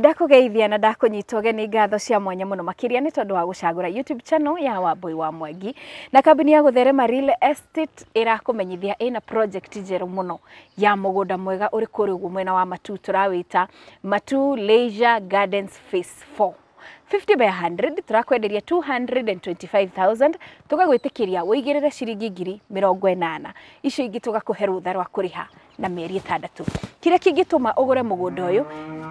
ndakugeithia na ndakunyita ũgeni ngatho cia mwanya mũno makĩria nĩ tondũ wa gũcagũra YouTube channel ya Wambui wa Mwangi na kambuni ya gũtherema Real Estate ĩrakũmenyithia ĩna project njerũ mũno ya mũgũnda mwega ũrĩ kũrĩa mwena wa Matu tũrawĩta Matu Leisure Gardens Phase 4 50 by 100 turakwenderia 225000 tugagwĩtĩkĩria wĩigĩrĩre ciringi ngiri mĩrongo ĩnana icio ingĩ tũgakũhe rũtha rwa kuriha na mĩeri ĩtandatũ kĩrĩa kĩngĩtũma ũgũre mũgũnda ũyũ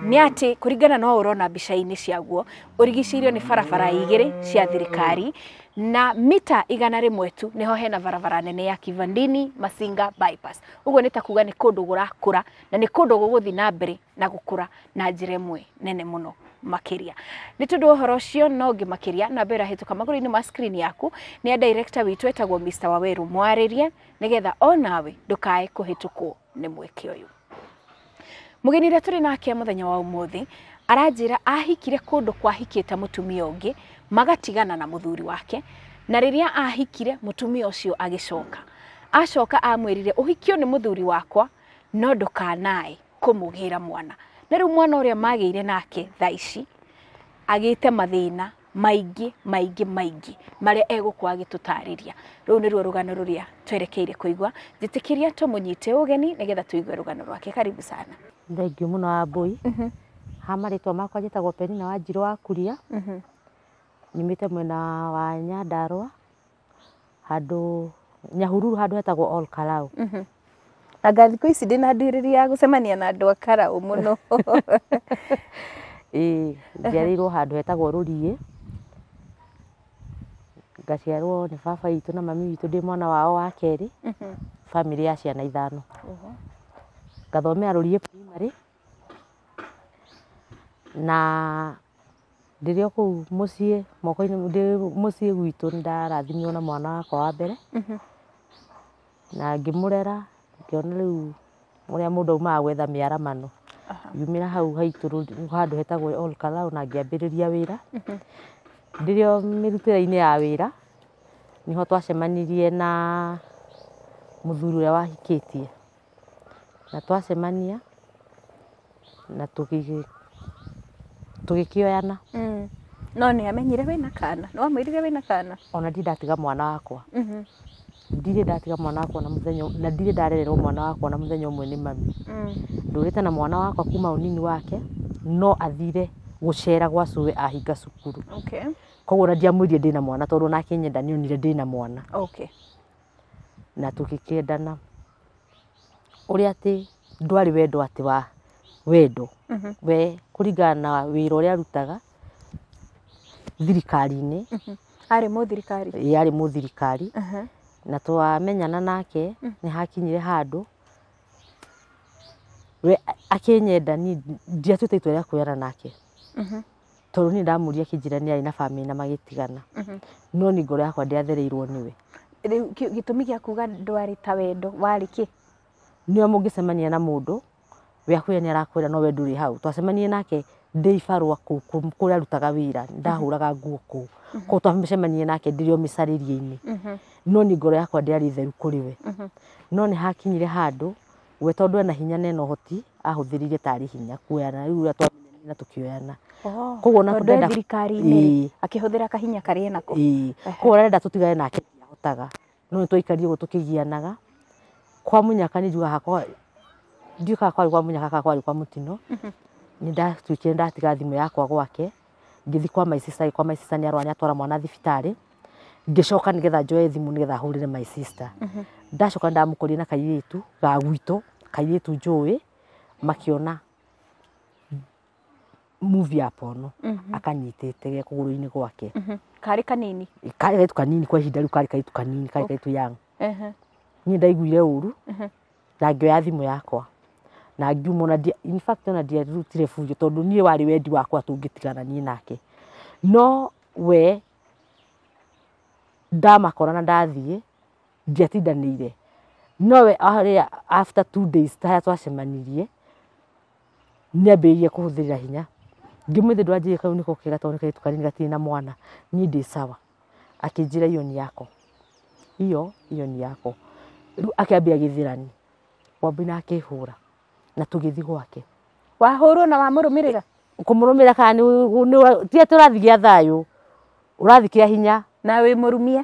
nĩ atĩ kũringana no ũrona mbica-inĩ ciaguo ũrigicĩirio nĩ barabara igĩrĩ cia thirikari na mita igana rĩmwe tu nĩho hena barabara nene ya Kivandini Masinga bypass ũguo nĩ ta kuga nĩ kũndũ gũrakũra na ni kũndũ gũgũthiĩ na mbere na gũkũra na njĩra ĩmwe nene muno makiria nĩ tondũ wa ũhoro no ngĩ makiria namba ĩrĩa hĩtũka magũrũ-inĩ ma screen yaku ni ya director witũ etagwo Mr. Waweru mwarĩrie nĩgetha onawe nawe ndũkae kũhĩtũkwo nä mwä ke å yå må gäni å rä a tå rä nakea må thenya wa å må thä aranjä ra ahikire kå ndå kwahikä te må tumia å ngä magatigana na må thuri wake na rä rä a ahikire må tumia å cio agä coka acoka amwä räire å hiki o nä må thuri wakwa no ndå kanaä kå må gä ra mwana na rä u mwana å rä a magä ire nake thaa ici agä te mathä na maingi maingi maingi maria egũkorwo agĩtũtarĩria rũu nĩruo rũgano rũrĩa twerekeire kũigua njĩtĩkĩria tũmũnyite ugeni nĩgetha tuigwe rugano rwake karibu sana thengiũ mũno wambũi mm -hmm. ha marĩtwa makwa njĩtagwo penina wa njirũ wa kuria mm -hmm. nyumĩte mwena wa nyandarũa handũ nyahururu handũ hetagwo all karau mm -hmm anga thikũ ici ndĩna ndurĩri ya gũcemania na andũ a karaũ mũno ĩĩ njiarĩirwo handu hetagwo rũriĩ ngaciarwo nä baba witå na mami witå ndä mwana wao wa kerä mhm. bamä ya ciana ithano ngathomera rå primary na ndä rä o kå u må ciä moko-inä ndä må ciä gwitå nä ndarathimirwo na mwana wakwa wa mbere mhm. na ngä må rera ngäona rä a må ndå aumaga gwetha mä aramano hau haitå handå hetagwo na ngä ambä rä ria wä ra mhm ndĩrĩ o mĩrutĩre-inĩ ya wĩra nĩho twacemanirie na mũthuri ũrĩa wahikĩtie na twacemania na tũgĩkĩoyana mm. no nĩamenyire na kana nĩwamwĩrire na kana ona ndirĩ ndatiga mwana wakwa mm-hmm. ndirĩ ndatiga mwana wakwa na mũthenya na ndirĩ ndarererwo mwana wakwa na mũthenya ũmwe ni mami mm. ndũrĩte na mwana wakwa kuma unini wake no athire gucera gwa cuwe ahinga cukuru koguo na ndiamwirie ndina mwana tondu nake nyenda nionire ndina mwana okay. na tukikendana uri ati ndwari wendo ati wa wendo mm -hmm. we kuringana na wira uria arutaga thirikari-inä mhm. ari må thirikari ari må thirikari na twamenyana nake mhm. nä hakinyire handå we akä nyenda ndiatuä ta itua rä a nake tondu ni ndamuria kinjira ni ari na family na magitigana no ni ngoro yakwa ndiathereirwo niwe riu gitumi gia kuga ndwari ta wendo wari ki nio mungicemania na mundu we akwira ni arakwira no we nduri hau twacemanie nake ndä ibarwa kå rä arutaga wä ra ndahå raga nguo kå u kå twamecemanie nake ndä rä o mä carä ria-inä no nä ngoro yakwa ndä arä theru kå rä we no nä hakinyire handå we tondå ena hinya na ena å hoti ahå thä rä ire tarä hinya kuoyana rä u na tukioyana oh, koguo na ndenda thirikari ni akihuthira kahinya kari na ko karä enako koguo arenda tå tigane nake ahotaga no nä twaikarire gå tå kwa må nyaka juga njugaga hakwa ndiå kaa kwa må nyaka kwa kwarä kwa må tino mhm. nä ndatuä kire ndatiga thimå yakwa gwake ngithi kwa my sister kwa my sister ni arwa ni atwara mwana thibitari ngicoka ni getha njoe thimu ni getha hurire my sister mhm. ndacoka ndamukorie na kayitu ga gwito kayitu njui makiona muvi apono mm -hmm. akanyitete ge kuguruini gwake mm -hmm. kari kanini kari kaitu kanini kwa hinda riu kari kaitu kanini kari okay. kaitu yang uh -huh. niä ndaiguire uru uh mhm. -huh. na ngioya thimå yakwa na ngiuma ona in fact na ona ndiarutire bujo tondu nie wari wendi wakwa tungitigana nie nake no we ndamakora na ndathiä ndiatindanä ire nowe after two days harä a twacemanirie nä ambä hinya ngimwithe ndwanjie kauniko kega tondu nikaitukanini gatirĩ na mwana niĩ ndĩ sawa akĩnjĩra iyo nĩ yako iyo iyo nĩ yako rĩu akĩambia gĩthirani wambui na akĩhũra na tũgĩthiĩ gwake wahũrwo na wamũrũmĩrĩra kũmũrũmĩrĩra kana ti atĩ ũrathiĩ gĩa thayũ ũrathiĩ kĩa hinya na wĩ mũrumie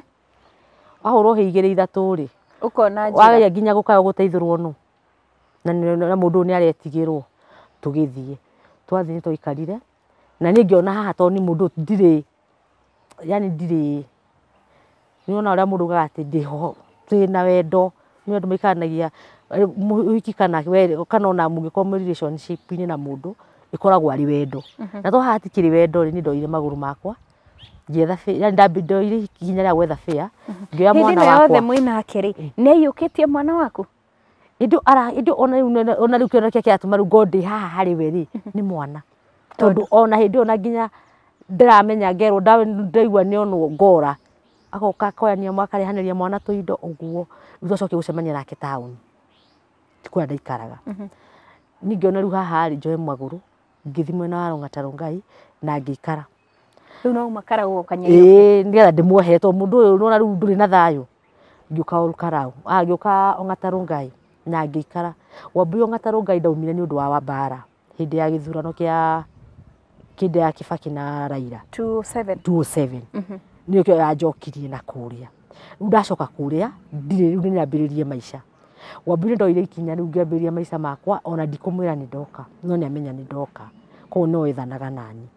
wahũrwo hĩ igĩrĩ ithatũ rĩ ũkona wageria nginya gũkaya gũteithũrwo nũ na mũndũ ũyũ nĩ aretigĩrwo tũgĩthiĩ twathiĩ nĩ twaikarire na niä ngä ona haha to nä må ndå ndirä yani ndirä nä ona å rä a må ndå ugaga atä ndä ho ndä na wendo nä andå maikaranagia wiki kana kana ona må ngä korwo inä na må ndå ä koragwo arä wendo mhm. na to haha tikirä wendo rä nä ndoire magå rå makwa ngĩetha ndoire ikinya rĩa gwetha bĩa ngĩoya mwana wakwa yothe mwĩnake rĩ mm. nĩ aiyũkĩtie mwana waku ĩndĩ ona rĩu ona rĩu kĩonekia kĩratũma rĩu ngorwo ndĩ haha harĩ we rĩ mhm. nĩ mwana tondu ona hindi ona nginya ndiramenya ngerwo ndaigua ni ono ngora agoka akoyania makarehaniria mwana tuindo uguo riu acoke gucemania nake tauni tikwa ndaikaraga mhm. ni ngiona riu haha ri njoe mwaguru ngithimwe na waronga rongata na ngikara riu no makara gukanya ii nigetha ndimuohe to mundu uyu nona riu nduri na thayo ngiuka olukarau ah ngiuka ongata rongai na ngikara wabuyo ngatarungai rongai ndaumire ni undu wa wabara hindi ya githurano kia kinde ya kibaki na raira 207 207 mm -hmm. nä kä yanjokirie na kuria rä a rä u ndacoka kå rä a ndirä rä u nä nyambä rä wambire ndoire ikinya rä u ngäambä makwa ona ndikå ni ra ndoka no ni amenya ni ndoka koguo no ithanaga nani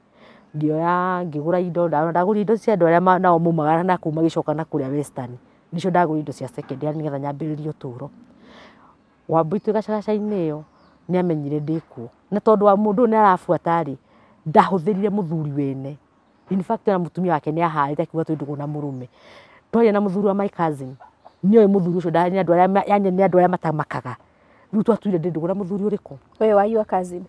ndio ya ngigura indo ndagå rä indo cia andå arä nao maumagara na kuma gicoka na kuria western nicio ndagå rä indo cia second hand nä getha nyambä rä rie å tå ni amenyire ndä na tondu wa mundu ni arafuata ri ndahuthirire muthuri wene in fact na mutumia wake ni aharite akiuga tu nduguna murume twaria na muthuri wa my cousin ni oy muthuri ucio ndari ni andu aria yani ni andu aria matamakaga riu twatuire ndindu nduguna muthuri uriku we wa your cousin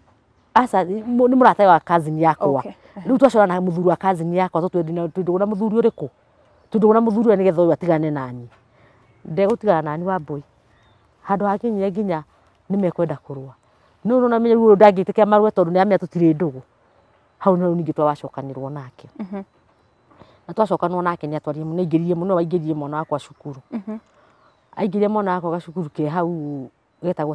asa ni murata wa cousin yakwa uh-huh. riu twacora na muthuri wa cousin yakwa twatuire ndindu nduguna muthuri uriku tondu nduguna muthuri uria nigetha uyu atigane nani ndegutigana nani wa boy handu hakinyire nginya nimekwenda kurua no nona menye riu ndangitikia marue tondu ni amenya tutire ndugu hau no ningä twawacokanirwo nake mhm. na twacokanwo nake nä atwarie nä aingä no aingä mwana wakwa cukuru mhm. aingä rie mwana wakwa gacukuru ke hau getagwo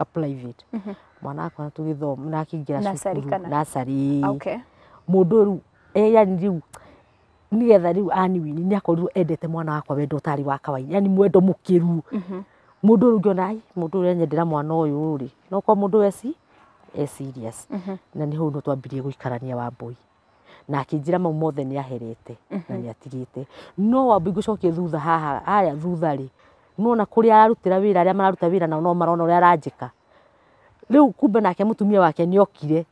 a private mhm. mwana wakwa na tå na akä ingä ra cukuru nasarä må ndå rä yani rä u nä getha rä ni akorirwo endete mwana wakwa wendo å tarä wa kawaida yani mwendo må kä ru må ndå rä u ngä å rä mwana å yå rä nokorwo weci e serious mm-hmm. na ni hu no twambirie guikarania wa wambui na akinjira mau mothe nä aherete na mm-hmm. ni atigite no wa gå cokie thutha haha aya thutha ri no na kuri ararutira wira wä ra arä a mararuta wä ra no marona å aranjika a aranjä ka kumbe nake mutumia wake ni okire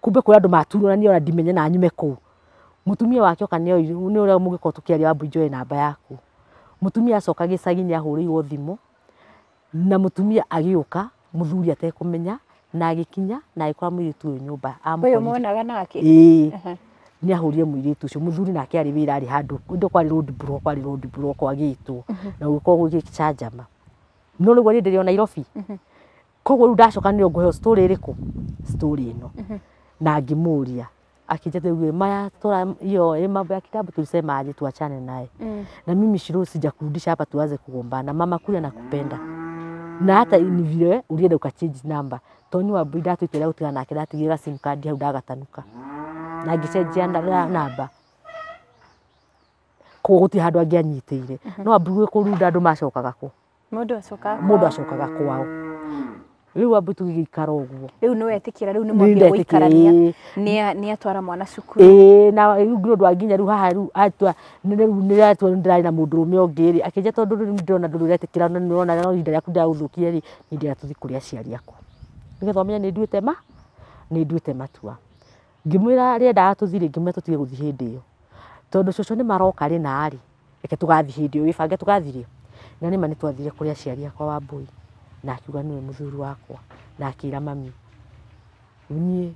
kumbe kå maturu na ni ona ndimenye na nyume ku mutumia wake oka ni å rä a må gä korwo tå kä aria wambui njoe namba yaku mutumia tumia acoka gä cagi nä thimo na mutumia agiuka muthuri å ka na agikinya na agikora muiritu uyu nyumba amwe monaga nake ii ni ahurie muiritu ucio muthuri nake ari wira ari handu ndo kwari road block kwari road block kwagitwo na gukorwo gugi chajama no rĩu ndĩrĩ o Nairobi koguo rĩu ndacokanire ngũheo story ĩrĩkũ story ino na ngimuria ngĩmũria akijategue maya tora yo ye mambo kitabu tulisema aje tuachane naye mm. na mimi Shirosi kurudisha hapa tuanze kugombana mama kuja nakupenda mm na hata ni vile urienda change number tonyo wa buida tu ira gutiga nake ndatigira sim card hau ndagatanuka na na namba uti hadu agya nyiteire no ko kurunda ndu macokaga ku mudu acokaga kwao riu ambu tugigikara uguo riu ni wetikira riu ni mwambia guikarania ni atwara mwana cukuru ii na riu nä å ndå wa nginya riu haha riu atua nä ratua nä ndärarä na må ndå rå me å ngä rä akä nja tondå rä ndärona ndå rä retä kä ra nä rona no ihinda rä aku ndä ragå thå kire rä nä ndä ra tå thiä kå rä aciari aku nä getha å menya nä nduä te ma nä nduä te matua ngä mwä ra rä endaga tå thirä ngä mwä ra tå tige gå thiä hä ndä ä yo tondå cåcå nä maroka rä narä reke tå gathiä hä ndä ä yo bange tå gathirä na nä ma nä twathire kå rä aciari akwa wa mbåi na akiuga niwe muthuri wakwa na ra mami må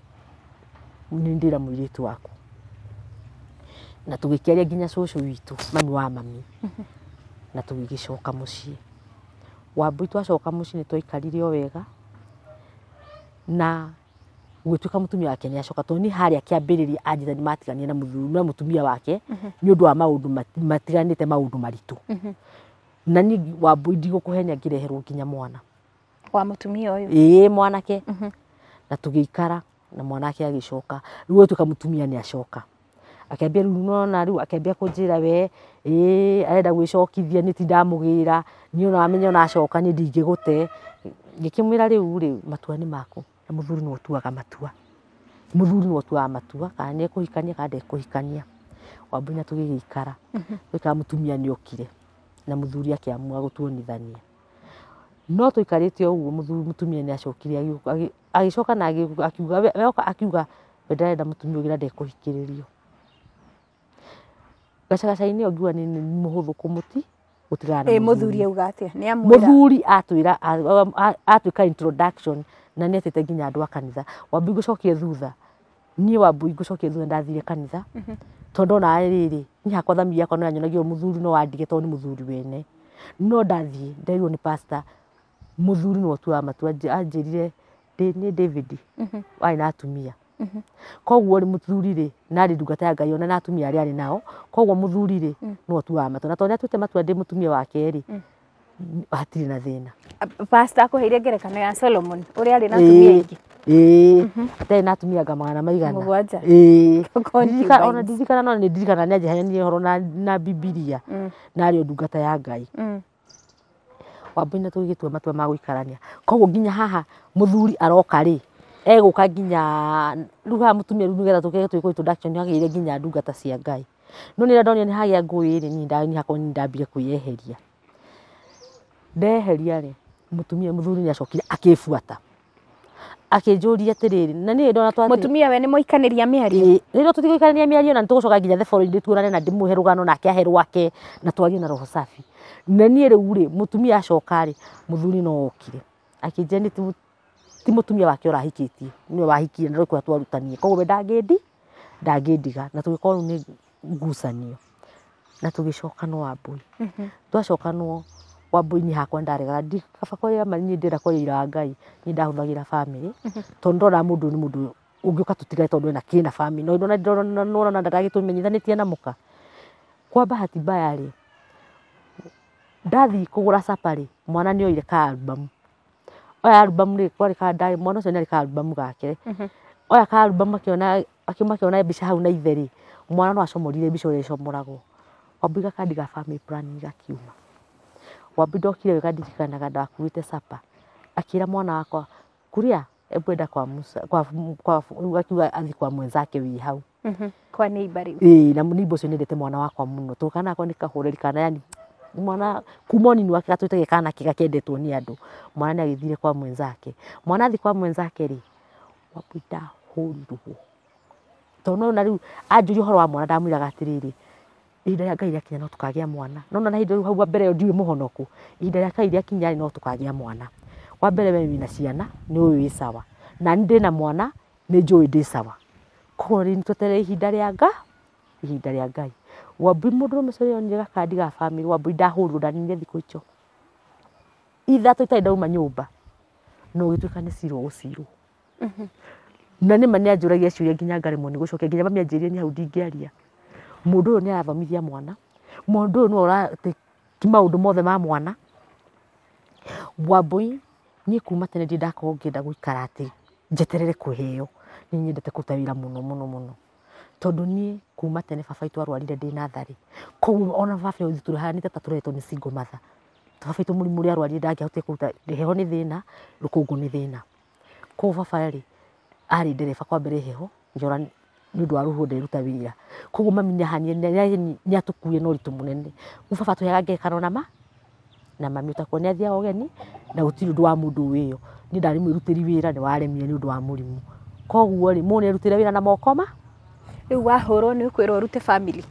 irä muiritu waku na tugikiaria nginya cucu witu mami wa mami na tugigicoka mucii wambui twacoka mucii twaikarire o wega na gugituika mutumia wake ni acoka tondu ni haria kiambiriria anjithani matigania na muthuri na tumia wake mhm. ni undu wa te maå ndå maritå na kå wambui ngä reherwo nginya mwana kwa mutumia uyu ii ee mwanake mm na tugiikara na mwanake agicoka riu uyu tukamutumia ni acoka akiambia riu nona riu akiambia kunjira we ii arenda gwicokithia ni tindamugira ni ona amenya ona acoka ni ndingigute ngikimwira riu ri matua ni maku na muthuri ni utuaga matua muthuri ni utuaga matua kana ni ekuhikania kana ndekuhikania wambuina tugigiikara wika mhm. mutumia ni okire na muthuri akiamua gutuonithania no tuikarite uguo mutumia ni acokire agicoka na akiuga weoka akiuga we ndarenda mutumia ugira ndekuhikiririo gacagacaini yo ngiuga ni muhuthu kumuti gutigana e muthuri auga atia ni amwira muthuri atwira atwika introduction na ni atete nginya andu a kanitha wambi gucokie thutha niä wambui ngå thutha ndathire kanitha mhm. tondå ona riri ni hakwa thamiri yakwa no yanyonagia muthuri no wandige tondå ni muthuri wene no ndathiä ndairwo ni pastor muthuri no tuaga matua anjirire ndi ni David mhm. ari na atumia mhm. koguo ri muthuri ri na ri ndungata ya ngai ona na atumia ari ari nao koguo muthuri ri no tuaga matua na to tondu atuite matu ndi mutumia wake ri mm. hatirĩ na thĩna pastor akũheire ngerekano ya Solomon ũrĩa ari na atumia aingĩ ĩĩ mhm. atarĩ na atumia anga magana maigana mũgwanja ona ndirikana no nĩ ndirikana nĩ anjehanirie ũhoro na Bibilia mm. na arĩ o ndungata ya Ngai mm wambui na tå gä matua ma gå ikarania koguo nginya haha må thuri aroka rä egåka nginya rä u haha må tumia rä u nä getha tå kege twä kå introduction nä hagä ire nginya ndungata cia ngai no nä rä a ndonire nä hagä a ngå ä rä ni hakorwo nä ndambire kwä eheria ndeheria rä må tumia må thuri nä acokire akä buata akinjuria atiriri na ni ndona twa mutumia we ni moikaniria miario rero tutigå ikarania miario na nä tå gå coka nginya theboro-inä tuonane na ndä må rå gano nake ahe rwake na twarie na roho safi na niä rä u rä tumia acoka rä muthuri no okire akinjä nä ti mutumia wake urahikä tie nä wahikirie na rä kå twarutanie koguo we ndangä ndi ndangä ndiga na tå gä korwo nä ngucanio na tå gä cokanwo wambui mhm. twacokanwo wambui-inä hakwa ndaregaga kaba kå ndä ra ira wa ngai niä ndahå thagä ra bamä rä mhm. tondå ndoraga må ndå nä må ndå å ngä å ka tå tigare tondå ena kä na bamä nona ndagagä tå menyithanä tie na må ka kwa bahati mbaya rä ndathi kugura sapari mwana ni oire ka album oya album ni kwari ka dai mwana so ni ari ka album gake mhm. oya ka album akiona akima kiona mbica hau na itheri mwana no acomorire mbica ri icomoragwo wambiga ka diga family plan ni gakiuma wabido kire wega ndirikanaga ndakuite sapa akira mwana wakwa kuria ebwenda kwa musa kwa kwa akiuga athi kwa mwenzake wi hau mhm kwa neighbor riu na na neighbor ni dete mwana wakwa muno tukana akwa ni kahureri kana yani mwana kuma ũnini wake gatũite gekana kiga kendetwo ni andu mwana ni agĩthire kwa mwenzake mwana athiĩ kwa mwenzake rĩ Wambũi ndahũrirwo tondũ nĩwona rĩu anjũria ũhoro wa mwana ndamwĩraga atĩrĩrĩ ihinda rĩa Ngai rĩakinya no tũkagĩa mwana no na hĩndĩ hau mbere ĩyo ndiũĩ mũhonoku ihinda rĩa Ngai rĩakinya no tũkagĩa mwana wa mbere we wĩna ciana nĩũĩ wĩ sawa na niĩ na mwana nĩnjũĩ ndĩ sawa koguo rĩu nĩ tweterere ihinda rĩa nga ihinda rĩa Ngai wambui må ndå rå mäcio rä nyega kandi ga bamä rä wambui ndahå rwo ndaninire thikå icio ithatå itarä ndauma nyå mba no gä tuä ka nä cirwo gå cirwo na nä ma nä anjå ragia ciå nginya ngaremwo nä gå cokia nginya mamä anjä nä hau ndingäaria må ndå å yå nä arathomithia mwana må ndå å yå nä ũratä ti maå ndå mothe ma mwana wambui niä kuma tene ndä ndakorwo ngä enda gå ikara atä njeterere kwä heo nä nyendete kå ruta wä ra må no må no må no tondu nie kuma tene baba itu arwarire ndi nathari koguo ona baba yo uthi turihanite ta turetwo ni single mother baba itu murimu uria arwarire ndangiahotire kuruta heho ni thina rukungu ni thina ko baba ri ari ndereba kwa mbere heho njora ni ndu ndå wa rå huo nderuta wä ra koguo mami nä atå kuä na å ritå må u baba tå hega ngekano ma na mami å takuo nä ogeni na gå ndu wa må ndå wä yo mwirutiri wira mwä rutä ri ndu wa murimu rimå koguo ri må rutire wira na mokoma rä u wahå nä å family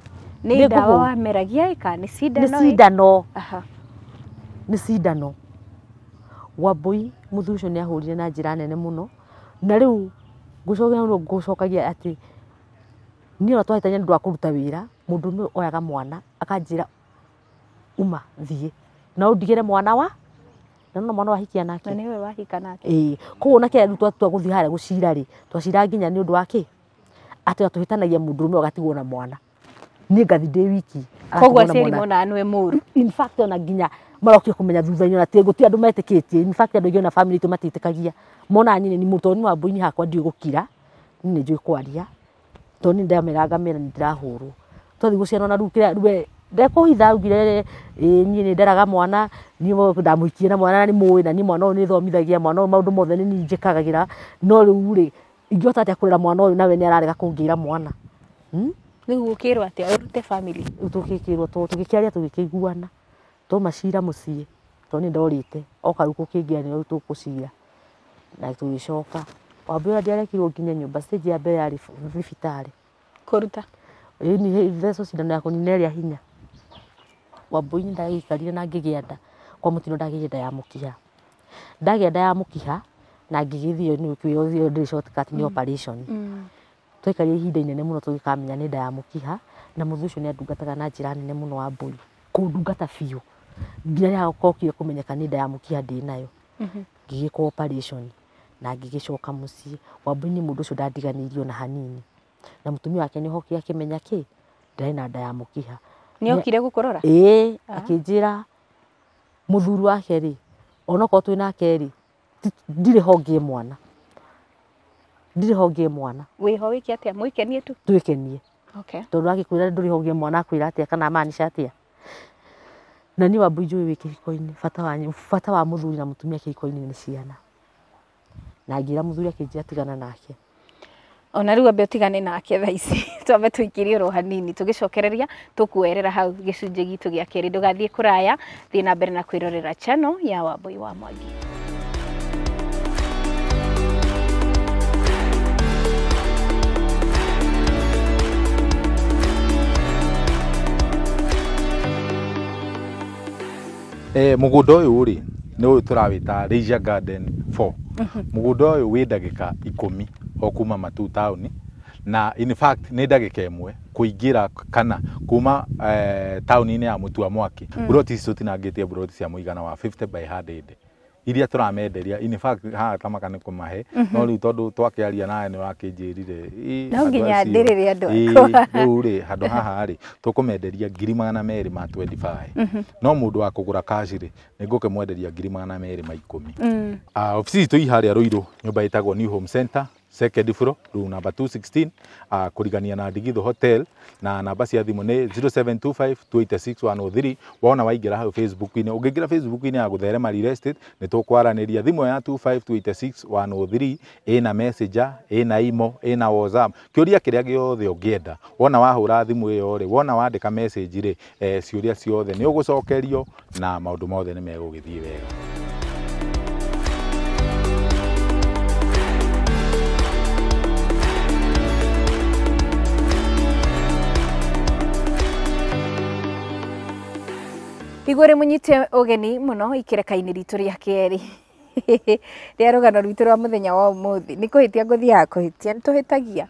ni dawa wa meragia ndawa ni sida no ni sida no aha ni sida no må thuri ni nä ahå na njä ra nene må na rä u ngå cokagia atä niä ona twahätania nä ndå wa kå ruta wä ra må ndå å oyaga mwana akanjä ra uma thiä na å mwana wa na nona mwana wa wahikia nake na niwe koguo nake rä twatua gå thiä harä gå cira rä twacira nginya nä å ndå wa kä ati tå hä tanagia må ndå rå me agatigwo na mwana niä ngathi ndä wiki koguo aciari mona nä må ru ona nginya marokire kå menya thutha-inä ona gå ti andå metä kä tie andå aingä ona bamä itå matä tä kagia monaga nyine nä tondå wa mbå-inä hakwa ndiå gå kira nä njå kwaria tondå nä ndameranga mera nä ndärahå rwo twathi gå ciana ona rä u ndekå hitha augire niä nä ndaraga mwana ndamå ikie na mwana na nä må ä na niä mwana å yå nä thomithagia mwana å maå ndå mothe nä ninjä kagagä ra no rä u rä ingĩhota atia kurera mwana ũyũ nawe nĩ ararega kũngĩra mwana hmm? rĩu ũkĩrwo atĩa ũrute family rĩu tũgĩkĩrwo tũgĩkĩaria tũgĩkĩiguana twauma cira mũciĩ tondũ nĩ ndorĩte oka rĩu gũkĩngĩanĩrwo rĩu tũgũcira na tũgĩcoka wambui ũrĩa ndiarekirwo nginya nyumba stage ya mbere yarĩ thibitarĩ kũruta ĩni thecwo cindano ya kũnina ĩrĩa hinya wambui nĩ na ngĩgĩa nda kwa mutino ndagĩire ya mukiha ndagĩa nda ya mukiha na ngigithio ni nä ndä shortcut ni operation mm. twaikaria ihinda inene muno no tågäkamenya nä nda ya mukiha na må thå å andungataga na njä nene muno wa mbå kå ndungata biå nginya ya hakokire kå menyeka nä nda ya mukiha kiha nayo mm-hmm. ngĩgä kwo operation na ngĩgä coka må ciä wambå-inä må ndå å cio na hanini na må wake ni hokire akimenya ki kä ndarä na nda ya mukiha ni okire gå kå rora ĩĩ ah. akä njä ra må thuri wake rä onokorwo twä nake ndirä ho ngä mwana ndirä ho ngä mwana wä ho wä ke atä a mwä kenie tu twä kenie tondå agä kwä ra ndå rä ho ngä mwana akwä ra atä a kana manica atä a na niä wambå injå wä kä hiko-inä bata wa må thuri na må tumia kä hiko-inä nä ciana na ngä ra må thuri akä njä tigana nake ona rä u ambe å tigane nake tha ici twambe tå ikiri å ro hanini tå gä cokereria tå kuerera hau gä cunjä gitå gä a kerä ndå gathiä kå raya thiä na mbere na kwä rorera ya wambui wa mwangi tå uyu ri ni turawita Leisure Garden 4 wä uyu wi dagika ikumi o kuma matu tauni na in fact nä ndagä ka ä kuingira kana kuma eh, taåni-inä ya må tua mwaki mm. broti tinangä tie cia må igana wa 50 by 100 iria turamenderia in fact haha nä kå mahe no mhm. rä u tondå aria nawe nä wakä rire no nginya rä rä andå u rä handå haha tå kå menderia ngiri magana merä ma mhm. no må ndå wa kå gå ra rä nä ngå kä mwenderia ngiri magana merä ma ikå mi mm. ah, tå iharä a rå irå nyå mba ä tagwo second floor room number 216 uh, kurigania na Ndigitho Hotel na namba cia thimu ni 0725286103 286103 wona waingira hau Facebook ini ungiingira Facebook ini ya gutherema real estate ni tukwaraniria thimu ya 25286103 ina messenger ina imo ina WhatsApp kiuria kiria giothe ungienda wona wahura thimu iyo ri wona wandika message ri eh, ciuria ciothe ni ugucokerio na maundu mothe ni megugithie wega igore munyite ogeni muno å geni må no ikä reka-inä ritå rä a rwa må wa må thä nä kå hä tia ngå thiaga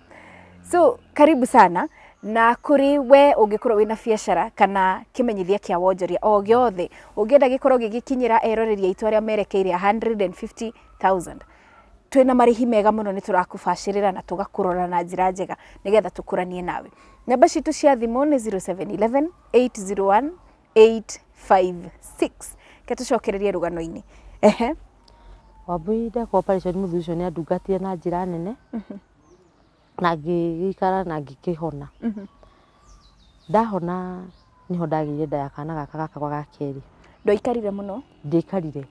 so karibu sana na kuri we ungikorwo wina biacara kana kimenyithia kia wonjoria o giothe ungienda gikorwo gigikinyira eroreria itu aria merekeire 150000 twina marihi mega muno ni turakubacirira na tugakurora na njira njega nigetha tukuranie nawe namba citu cia thimu ni 0711 801 five six ke tucokererie rugano-inĩ ehe wambũire cooperation mũthuri ũcio andungatire na njĩra nene mhm. na ngĩgĩikara na ngĩkĩhona mhm. ndahona niho ndagĩire nda ya kana gaka gakwa ga kerĩ ndwaikarire mhm. mũno ndiaikarire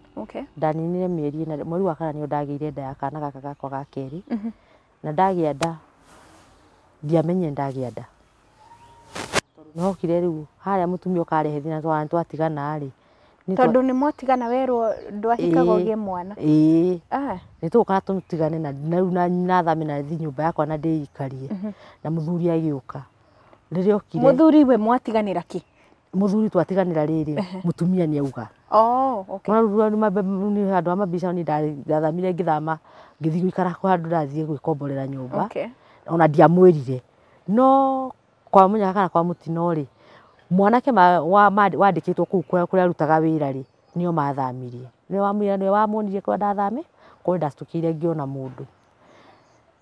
ndaninire mĩeri na mweri wa kana nĩo ndagĩire nda ya kana gaka gakwa ga na ndagĩa nda ndiamenyire ndagĩa nda no kire riu haria mutumia ukarehe thina twana twatigana ri tondu ni mwatigana werwo ndwahikaga ugie mwana ii ah. ni tuka tutigane na riu nathame na thi nyumba yakwa na ndiikarie mhm. na muthuri agiuka riri okire muthuri we mwatiganira ki muthuri twatiganira riri mutumia ni auga oh, handå ha mabica ni ndathamire ngithama ngithii guikara handå ndathiä gwä gwikomborera nyå mba ona ndiamwä rire no kwa munyaka kana kwa mutino ri mwanake wandikitwo kuu kuria rutaga wira ri nio mathamirie wa wa wamunirie kwa ndathame kuria ndastukire ngiona mundu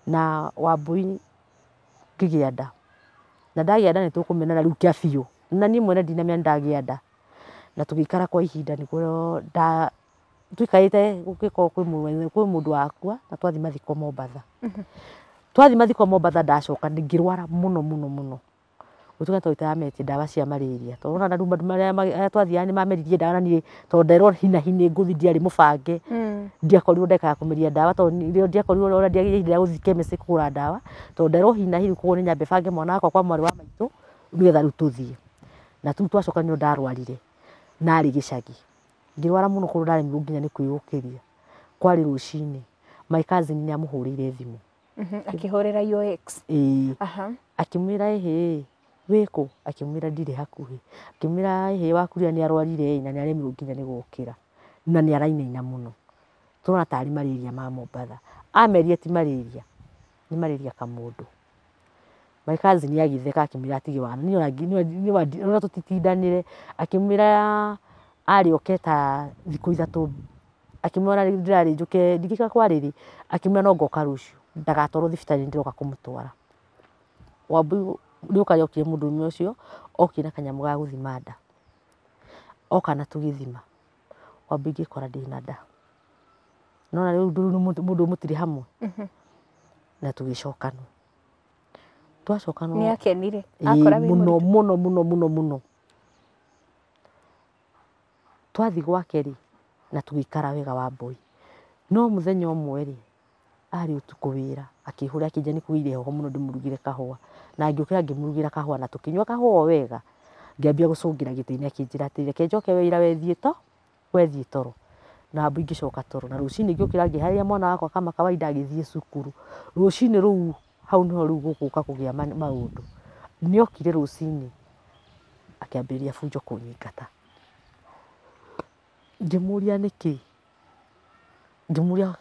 na wa bui nda na ndagĩa nda nĩtũkũmenana rĩu kĩa biũ na niĩ mwene ndinamenya nĩndagĩa nda na tũgĩikara kwa ihinda ni da nĩguo tũikarĩte gũgĩkorwo kwĩ mundu wakua na twathi mathiko Mombatha mm-hmm. twathi mathiko Mombatha ndacoka ngĩrwara muno muno muno gutuka twitaga ameti dawa cia malaria to ona nduma nduma ya twathia ni mameririe dawa na ni to ndero hina hini nguthi ndiari mubange hmm. kori ndeka kumiria dawa to ni ndia kori ora ndia ihinda ndia gũthiĩ chemist kũgũra dawa to ndero hina hini koguo ni nyambe bange mwana wakwa kwa mwari wa maitu nigetha rĩu tũthiĩ na tu twacoka nĩo ndarwarire gicagi gĩcagi muno mũno ndari ndaremirwo nginya nĩ kwĩyũkĩria kwarĩ rucini my cousin nĩ amũhũrĩire thimũ mhm. akihorera UX eh ĩĩ akĩmwĩra ĩhĩ wĩkũ akĩmwĩra ndirĩ hakuhĩ akĩmwĩra hĩ waku rĩrĩa arwarire ĩ na nĩaremirwo nginya nĩ gũkĩra na arainaina mũno tũrona tarĩ malaria ma Mombatha ameria ti malaria nĩ malaria kamũndũ my cousin agĩtheka akĩmwĩra atige wana no tũtitindanĩre akĩmwĩra arĩ oke ta thikũ ithatũ akĩmwĩra ndĩrarĩ njũke ndingĩũka kwarĩ rĩ akĩmwĩra no ngoka rũciũ ndagatwarwo thibitarĩ nĩndĩroka kũmũtwara Wambũi riuka jokire mudume ucio okire na kanyamu ga guthima nda oka na tugithima wamba ingikora ndina nda nona riu mundu mutire hamwe mhm. na tugicokanwo twacokanwo ni akenire muno muno muno muno muno twathi gwake ri na tugikara wega wambui no muthenya umwe ri ari utuku wira akihura kinjani kwire heho muno ndimurugire kahua na ngiuka ngimurugä ra kahå na tå kinyua kahå o wega ngäambia gå cå ngä ra gä tä-inä akä ra atä reke njoke wä ira wethiä to wethiä toro na mbu ingä coka toro na rå cinä ngä å kä ra ngä harä ria mwana wakwa kama kawaida agä thiä cukuru rå cinä rå u hau nä ho rä u gå gå ka kå gä a maå ndå nä okire rå cinä akä ambä rä ria bunjo kå nyingata ngä må ria nä kä ngä må ria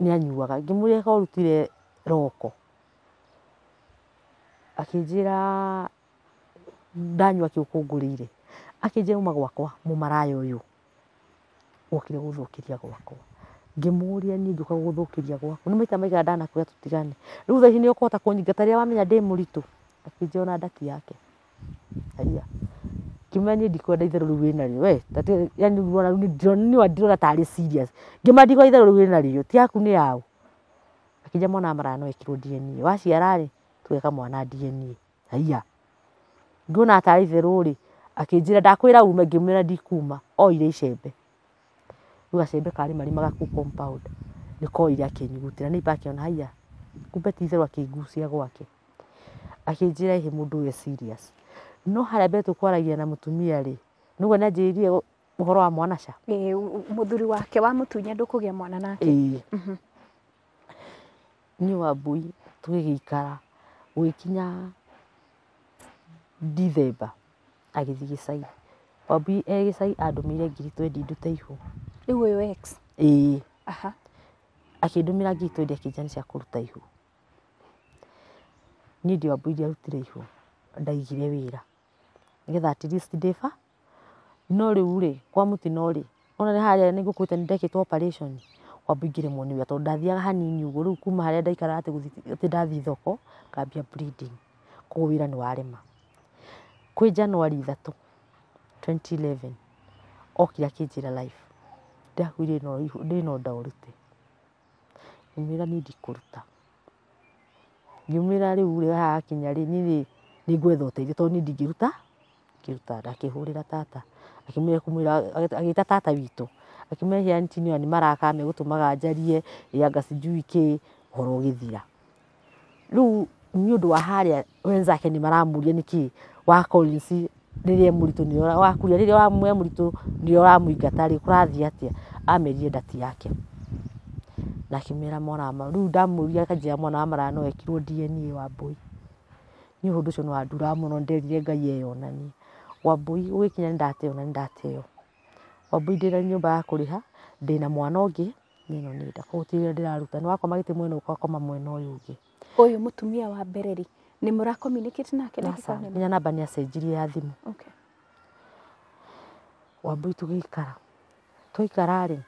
nä anyuaga ngä må ria korutire roko akinjira ndanyua kiukungurire akinjira uma gwakwa mũmaraya ũyũ wokire guthukiria gwakwa ngimuria ni ngĩũka gũgũthũkĩria gwaku ni maita maiga maigana ndanakwĩra tũtigane rĩu thaici nĩ ũkũhota kũnyingata rĩrĩa wamenya ndi muritu akĩnjĩra ona ndaki yake aia ngĩmwĩra niĩ ndikwenda itherũ na wĩnarĩo we yani rĩu ndirona tarĩ serious ngĩmwĩra ndikwenda itherũ na wĩnarĩo ti aku ni yaũ akĩnjĩra mwana wa maraya no ekĩrwo DNA waciara rĩ tweka mwana DNA haiya ngona tarä itherå rä akinjira ndakwä ra ume ngä mwä ra ndikuma oire icembe rä u gacembe karä marimaga kå compound nä koire akänyugutä ra nä imba akä ona haiya kumbe ti itherå akä ngucia gwake akä njä ra ähä må ndå å yå e serious no harä a mbetå kwaragia na må tumia rä nä guo nä anjä rä wa mwanaca må thuri wake wa må tunya ndå kå gä a mwana nake mhm. nä wambui tå gä gä ikara gũgĩkinya Ndithemba agĩthiĩ gĩcagi. Wambui e gĩcagi andũmĩire ngiri twendi ndute ihu. Rĩu ũyũ ex? Ĩĩ. Aha. Akĩndũmĩra ngiri twendi akĩnjĩra nĩ cia kũruta ihu. Niĩ ndĩũĩ Wambui ndiarutire ihu, ndaigire wĩra nĩgetha at least ndĩba, no rĩu-rĩ, kwa mũtino-rĩ, wona harĩa nĩngũkuĩte nĩndekĩtwo operation kwamba ingĩre moniwa tondũ ndathiaga hanini ũguo rĩu kuma harĩa ndaikaraga atĩ ndathiĩ thoko ngambia breeding koguo wĩra nĩ warema kwĩ January ithatũ 2011 okire akĩnjĩra live ndĩrakuire ndĩna ũnda ũrute ngĩmwĩra niĩ ndikũruta ngĩmwĩra rĩu rĩ haha hakinya rĩ niĩ ngwetha ũteithio tondũ niĩ ndingĩruta ngĩruta ndakĩhũrĩra tata agĩĩta tata witũ akimehia ntinio nĩ maraka megũtũmaga njarie anga sijui kĩ ũhoro ũgĩthira rĩu nĩ ũndũ wa harĩa wenzake ni maramũria nĩkĩ wa Collins murito ni ora wa Kuria wa rĩrĩa murito ni ora ũramũingata rĩ kũrathiĩ atia amerie ndati yake na akĩmera mwana ma maraya rĩu ndamũria kanjĩra mwana mara no ekirwo DNA wa boy ũndũ ũcio nĩ wanduraga mũno nĩ nderire Ngai eyo eyonanie Wambũi gũgĩkinya nĩ ndate ona ndate yo o ndĩna nyũmba ya kũrĩha ndĩna mwana ungi nĩ nda koguo ti ria ndiraruta ni wakoma gĩtĩ mwena ũyũ ugakoma mwena ũyũ ũngĩ ũyũ mũtumia wa mbere ri ni mura communicate nake nginya namba nĩ acenjirie ya thimu okay. wambui tũgĩikara twaikara rĩ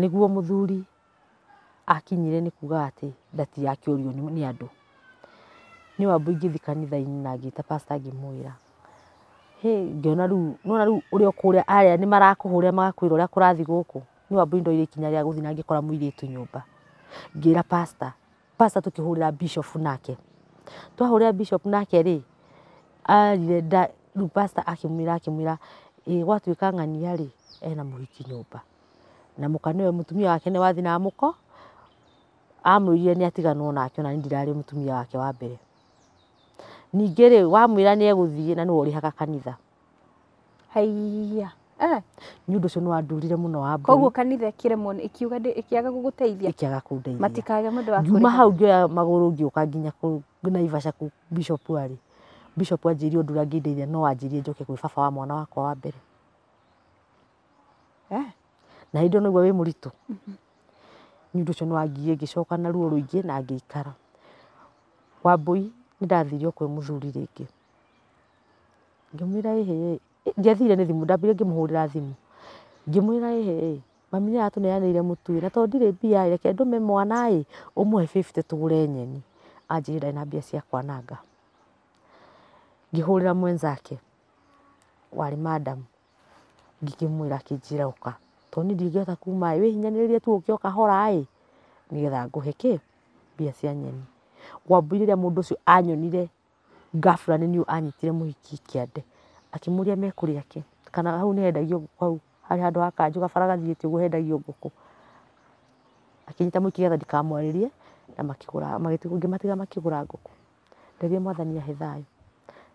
nĩguo mũthuri akinyire ni kuga ati ndati yakiurio nĩ andũ ni wambui ngithii kanitha inĩ na ngita pastor ngĩmwĩra hĩ ngĩona rĩu nĩwona rĩu ũrĩa ũkũrĩa arĩa nĩmarakũhũrĩra magakwĩra ũrĩa kũrathiĩ gũkũ nĩwambe indo irĩ ikinya rĩa gũthiĩ na ngĩkora mũirĩtu nyũmba ngĩra pastor pastor tũkĩhũrĩra bishop nake twahũrĩra bishop nake rĩ arire nda rĩu pastor akĩmwĩra akĩmwĩra ĩ gwatuĩka ng'ania rĩ ena mũhiki nyũmba na mũkana ũyũ mũtumia wake nĩwe wathiĩ na mũko amwĩrire atiganwo nake ona niĩ ndirarĩ mũtumia wake wa mbere ningä rä wamwä nä egå na nä warä kanitha haiya nä eh, å ndå å cio nä wandurire må no koguo kanitha ä ikiuga ikiaga gå gå teithia ikiaga kå ndeithia matikage må ndå ngiuma hau ngä oya magå rå ngä å ka nginya naivasha kå bishop arä bishop anjä rie å ndå å no anjä njoke kwä baba wa mwana wakwa wa mbere eh. na hä ndä onaigua wä må ritå mhm. nä å ndå å cio nä wangiä ngä coka na ruo rå ingä na ngä ikara wambå i nĩndathirio kwĩ mũthuri rĩngĩ ngĩmwĩra ĩhĩ ndiathire nĩ thimũ ndambire ngĩmũhũrĩra thimũ ngĩmwĩra ĩhĩ mami nĩaratuneanĩire mũtu na tondũ ndirĩ mbia reke ndũme mwana ĩ ũmũhe fifty tũgũre nyeni anjĩrire ndarĩ na mbia cia kwananga ngĩhũrĩra mwenzake warĩ madam ngĩkĩmwĩra akĩnjĩra ũka tondũ niĩ ndingĩhota kuma ĩ wĩhinyanĩrĩrie tu ũke o kahora ĩ nĩgetha ngũhe kĩ mbia cia nyeni Wambui mundu ucio anyonire gafra ni niũ anyitire muhiki kiande akimuria mekũrĩa kĩ kana hau ni hendagio hau hari handu ha kanjũ gabara gathiĩte ũguo hendagio ngũkũ akinyita muhiki nĩgetha ndikamwarĩrie na makigura ngĩmatiga makĩgũra ngũkũ ndaiguire Mwathani ahe thayũ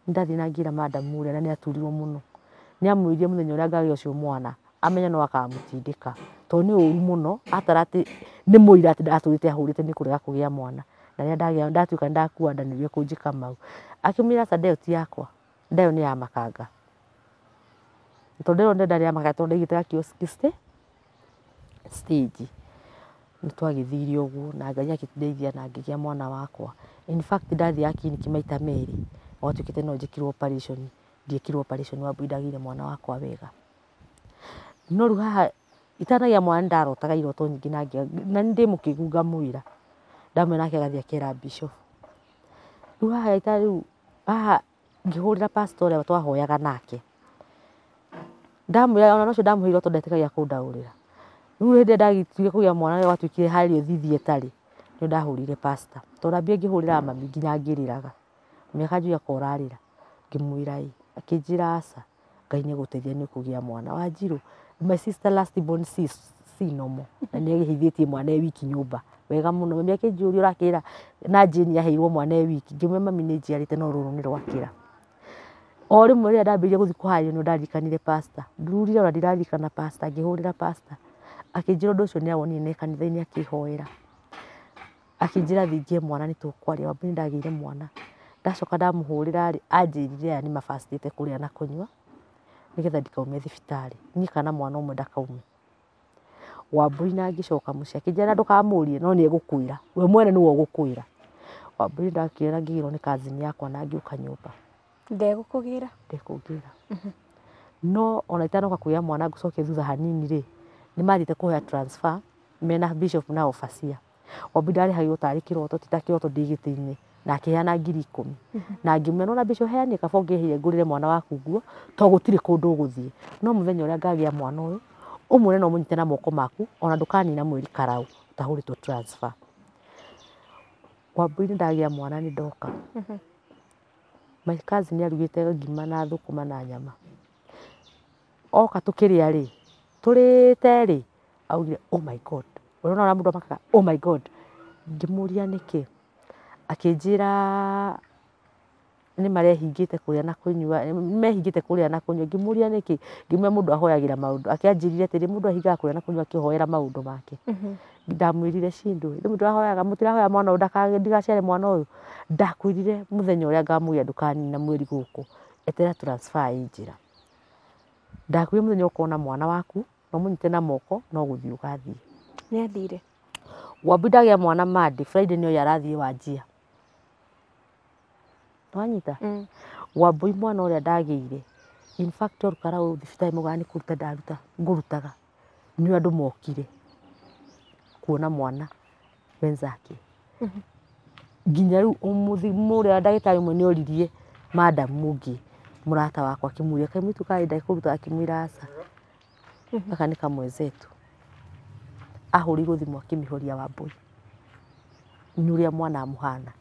nĩndathiĩ na ngĩĩra madamu ũrĩa na ni muno ni nĩamwĩrire mũthenya ũrĩa ngagĩa ucio mwana amenya no akamutindika to ni uru muno atarati ni nĩ mũira atĩ ndatũrĩte ahũrĩte nĩ kũrega mwana na rä ndatuä ndakua nda nä rä kå njä kamau akä mwä ra aca ndeo ti yakwa ndeyo nä ya makanga tondå ndä ä ndarä ya makanga tondå ndaigä te stage nä twagäthire å guo na ngai agätådeithia na ngägä mwana wakwa in fact ndathiaga kiriniki maita merä gwatuä kä te no njä kirwo operation ndiä kirwo operation wambui ndagäire mwana wakwa wega no rä haha itanagä mwana nä ndarotaga iroto nyingä na ndä må kä gunga mwä ra ndamwe nake gathia kera bishop riu haha gaikara riu haha ngihurira pastor uria twahoyaga nake ndamwira ona nocio ndamwira tondũ ndetĩkagia kũndaũrĩra ru hĩndĩ ĩrĩa ndagĩtuire kũgĩa mwana gwatuĩkire hali ũthithiĩ tari nĩ ndahũrire pastor tondũ ambia ngĩhũrĩra mami nginya ngiriraga mami akanjũria ya korarira ngĩmwĩra ĩ akĩnjĩra aca Ngai nĩ egũteithia nĩ ũkũgĩa mwana Wanjirũ my sister last born si normal na nĩ agĩhithĩtie mwana wiki nyumba wega muno mami akinjuri urakira na jini aheirwo mwana e wiki ngiumia mami ni njiarite no ruru ni rwakira o rimwe riria ndambirie guthii kuharia no ndarikanire pasta ndurire ona ndirarikana pasta ngihurira pasta akinjira undu ucio ni awonire ne kanitha-ini akihoera akinjira thingie mwana ni tukwaria wambi ni ndagire mwana ndacoka ndamuhurira ri anjirire aya ni mabacite kuria na kunywa nigetha ndikaume thibitarĩ niĩ kana mwana ũmwe ndakaume wambui na ngicoka muciĩ akĩnjĩra ndũkamũrie no nĩ egũkwĩra we mwene nĩwe ũgũkwĩra wambui ndakinyĩra ngĩgĩrwo nĩ kazini yakwa na ngĩũka nyũmba ndegũkũgĩra ndekũngĩra mhm. no ona itanoka kuoya mwana ngũcokia thutha hanini rĩ nĩ mathiĩte kũhoya transfer mena bishop na ofasia wambui ndarĩhagĩrwo tarĩ kĩroto ti ta kĩroto ndĩ gĩtĩ-inĩ na akĩheana ngiri ikũmi mhm. na ngĩmwĩra ona mbeca ũheanie kaba ũngĩhire ngũrĩre mwana waku nguo to gũtirĩ kũndũ ũgũthiĩ no mũthenya ũrĩa ngagĩa mwana ũyũ umwire no munyite na moko maku ona na mwiri karau to transfer wambui ni ndagia mwana ni ndoka mhm. my cousin arugite ngima na thukuma na nyama oka tukiria ri turite ri augire oh my god wona ona mundu amakaga oh my god ngimuria niki akinjira nä marehingä te kå rä a na kå nyua nä mehingä te kå rä a na kå nyua ngä må ria nä kä ngä må må ndå ahoyagä ra maå ndå akä anjä rire må ndå ahingaga kå rä a na kå nyua akä hoera maå ndå make mm-hmm. ndamwä rire cindå rä må ndå må tirahoya mwana å yå ndigaciare mwana å yå ndakwä rire må thenya å rä a ngamwä ra ndå kanina mweri gå kå etera njä ra ndakwä må thenya å kona mwana waku no må nyite na moko no gå thiä å gathiä nä athire gwambi ndagä a mwana mandä friday nä yo arathiä wanjia twanyita mm. wambui mwana uria ndagiire in fact orukara thibitari maugaga ni kuruta ndaruta ngurutaga ni andu mokire kuona mwana wenzake mm-hmm. nginya riu umuthi muria ndagitari mwe ni oririe madam mugi murata wakwa kimuria akimuria kaimwitu kari kuruta akimwira asa mm-hmm. aka ni kamwezetu ahuri rä kimihoria thimå akĩmĩhoria wambui nä mwana amuhana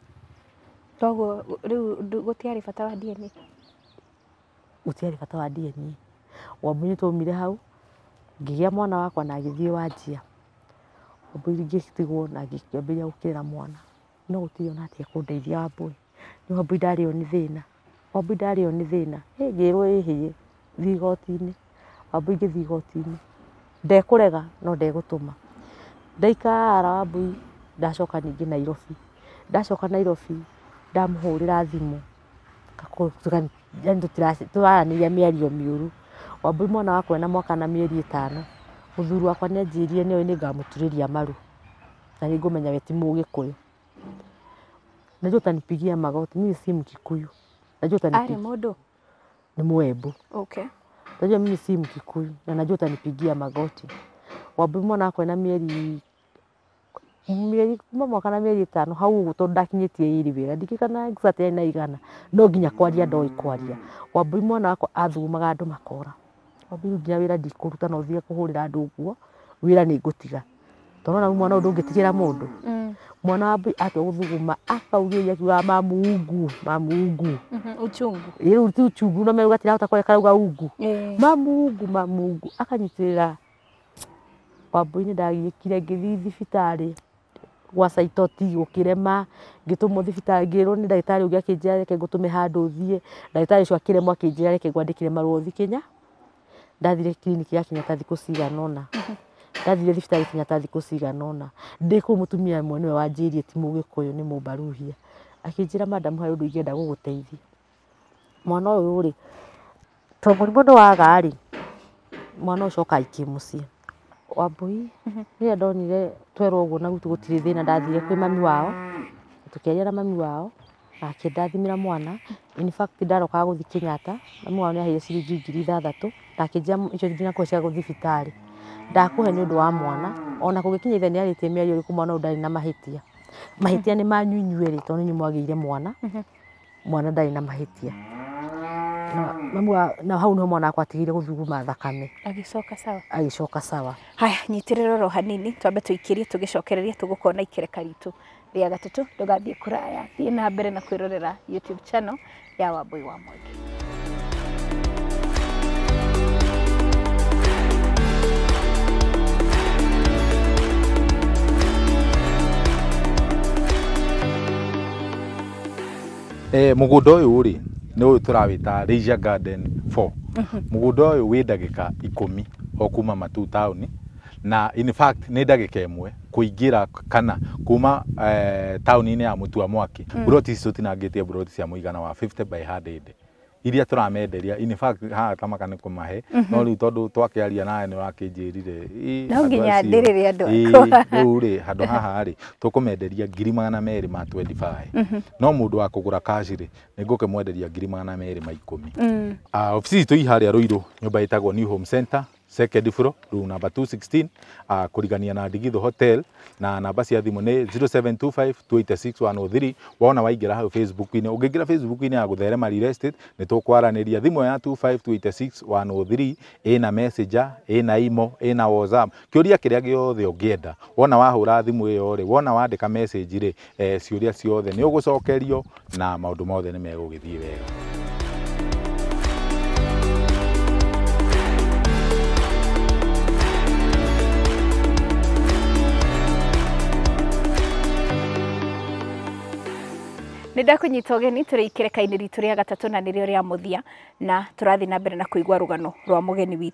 toguo riu gutiari bata wa DNA gutiari bata wa DNA wambui twaumire hau ngigia mwana wakwa na agithii wanjia wambui ngitigwo na ngĩambĩrĩria gũkĩrera mwana no gũtirĩ ona atĩa kũndeithia wambui nĩ wambui ndarĩo nĩ thĩna wambui ndarĩo nĩ thĩna ĩ ngĩrwo ĩhĩĩ thiĩ igoti-inĩ wambui ngĩthiĩ igoti-inĩ ndekũrega no ndegũtũma ndaikara wambui ndacoka ningĩ Nairobi ndacoka Nairobi ndamuhurira thimu twaraniria mĩario mĩũru Wambui mwana wakwa na mwaka na mĩeri ĩtano mũthuri wakwa nĩanjĩrire nĩoĩ nĩngamũturĩria maru na nĩngũmenya we ti Mũgĩkũyũ najua pigia magoti mimi si Mkikuyu najua ari mũndũ ni Mwembu okay najua mimi si Mkikuyu na najua pigia magoti Wambui mwana wakwa na mieri mieri kuma mwaka na mieri tano hau ugu tondu ndakinyitie iri wira ndikikana exact ya naigana no nginya kwaria ndo ikwaria wambui mwana wako athumaga andu makora wambui nginya wira ndikuruta no thie kuhurira andu uguo wira ni ngutiga tondu na mwana undu ngitigira mundu mm. mwana wambui atwa guthuguma akaugiria akiugaga mamungu mamungu mm-hmm. uchungu riu ti uchungu no meruga tirahota kureka uga ungu mamungu mamungu akanyitira wambui ni ndagiekire ngithii thibitari gwa ũtige ũkĩrema ngĩtũmwo thibitarĩ ngĩrwo ni ndagĩtarĩ ũngĩ akĩnjĩra reke ngutume handu thie ndagĩtarĩ ũcio akĩremwo akĩnjĩra reke ngwandĩkĩre marũa ũthiĩ kinya ndathire kiriniki ya kinya Kenyatta thikũ cigana ũna ndathire thibitarĩ Kenyatta thikũ cigana ũna ndĩ kũu mũtumia ũmwe nĩwe wanjĩrire ti mũgĩkũyũ nĩ mũmbaruhia akinjira madam harĩ ũndũ ingĩenda gũgũteithia mwana ũyũ rĩ tondũ mũrimũ nĩwaga rĩ mwana ũcio oka aikie wambui rä ndonire twerwo uguo na gwitu gutiri thina ndathire kwi mami wao tukiaria na mami wao nake ndathimira mwana in fact ndarokaga guthi Kenyatta mami wao aheire ciringi ngiri ithathatu ndakinjia icio nginya kuo cia guthi thibitarĩ ndakuhe nä å ndå wa mwana ona kå gä kinya ithe nä arä tie mä ario rä mwana å ndarä na mahä tia mahä tia nä manyuinyuerä tondå nä mwagä ire mwana mwana ndarä na mahä tia na hau na hau niho mwana wakwa atigire guthuguma thakame agicoka sawa agicoka sawa haya nyitirira ro hanini twambe tuikirie tugicokereria tugukona ikereka ritu ria gatatu ndugathie kuraya thie na mbere na kwirorera youtube channel ya wabui wa mwangi eh, må gå nda å yå rä nä å yå tå rawä ta garden 4 må mhm. gå nda å yå wä ndagä ka ikå mi o kuma matu taåni na in fact nä ndagä ka ä mwe kå ingä ra kana kuma eh, taåni-inä ya må tua mwaki mm. mburoti citå tinangä tie mburoti cia må igana wa 50 by 100 iria turamenderia in fact haha tamaka nä kå mahe mhm. no rä u tondå aria nawe nä wakä njä rire no nginya rä rä andå u rä handå haha tå kå menderia ngiri magana merä ma mhm. no må ndå wa kå gå ra kacirä nä ngå kä mwenderia ngiri magana merä ma ikå mi mm. ah, obici citå iharä a rå irå nyå mba ä tagwo Seke Difuro ru namba 216 uh, ah, kurigania na Digitho Hotel na namba cia thimu ni 0725 286103 wona waingira hau Facebook ini ungiingira Facebook ini ya gutherema real estate ni tukwaraniria thimu ya 25286103 ina messenger ina imo ina WhatsApp kiuria kiria giothe ungienda wona wahura thimu iyo ri wona wandika message ri eh, ciuria ciothe ni ugucokerio na maundu mothe ni megugithie wega nä ndakunyita ũgeni tå rä ikereka-inä ritå rä a gatatå na nä rä o rä a må thia na tå rathiä na mbere na kå igua rå gano rwa må geni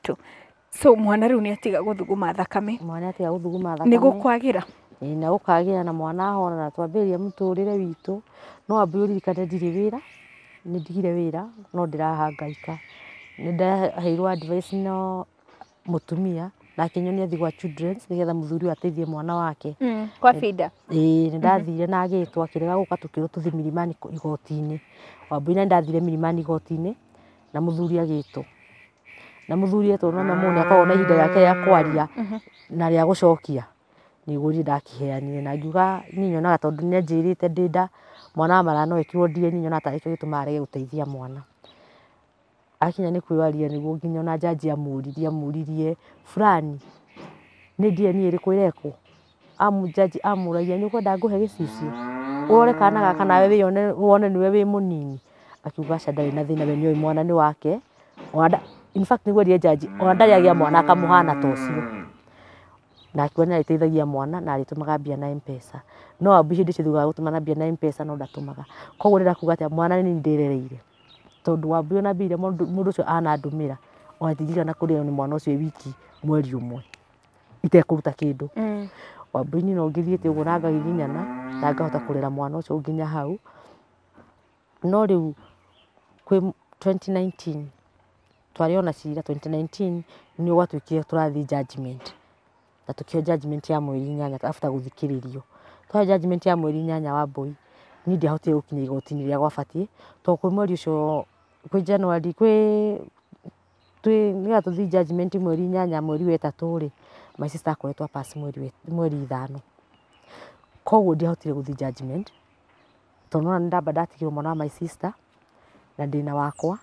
so mwana rä u nä atiga gå thuguma thakame mwana atiga gå thuguma thakame kwagä na gå kagä ra na mwana ahona na twambä rä ria må tå rä re witå no ambä å ririkane ndirä wä ra nä ndigire wä ra no ndä rahangaika nä ndaheirwo no må tumia na akinyonia thigwa children's nigetha muthuri ateithie mwana wake mm, kwa fida eh ndathire na agitwa kirega guka tukiro tuthimiri mani igotini wabuina ndathire mirimani igotini na muthuri agitwa na muthuri etwo na mamu nĩ akoragwo na ihinda rĩake rĩa kwaria mm-hmm. na ria gucokia ni guri ndakiheanire na njuga niĩ nyonaga tondũ ni ndĩ nda mwana wa mara no ekirwo DNA nyonaga tarĩ kĩo gĩtũmaga arege mwana akinya nä kwä aria nä guo nginya ona njanji amuririe amuririe burani nä DNA ä rä kå ä amu njanji amuragia nä å kwenda ngå he gä cicio å rore kana gaka nawe wone nä we wä må nini akiuga aca ndarä na thä na we nä oä mwana nä wake nä guo rire njanji ona ndarä agä a mwana akamå hana ta å cio na akiona nä ateithagia mwana na arä tå maga mbia na mpesa no ambi hä ndä cio thutha gå tå mana mbia na mpesa no ndatå maga koguo nä ndakuga atä mwana nä ndä rereire tondu wa mbura na mbia iria mundu ucio anandumira ona ndindirikana kuria ni mwana ucio wiki mweri umwe itekuruta kindu mm. wambui no ngĩthiĩte ũguo na ngagiginyana na ngahota kũrera mwana ũcio nginya hau no rĩu kwĩ 2019 twarĩ ona cira 2019 nĩ gwatuĩkire tũrathiĩ judgment na tũkĩheo judgment ya mweri inyanya after gũthikĩrĩrio twaheo judgment ya mweri inyanya Wambui niĩ ndiahotire gũkinya igoti-inĩ rĩrĩa gwabatiĩ tondũ kwĩ mweri ũcio kwi January kwi nigetha tuthii judgment mweri inyanya mweri wa itatu ri my sister akoretwo pass mweri ithano koguo ndiahotire guthii judgment tondu nda badati ndatigirwo mwana my sister na ndina wakwa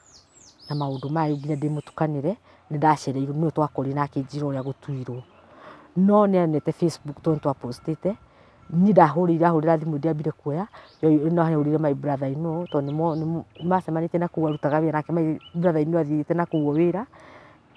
na maundu mayo nginya ndi mutukanire ni ndacereirwo niwe twakorire na akinjira uria gutuirwo no ni onete facebook tondu twapostite ni ndahurä irahå rä ra thimå ndiambire kuoya no hahå rä re my brother ino tondå macemanä te na kå u arutaga wä ra nake my brother ino athiä tena na kå u wä ra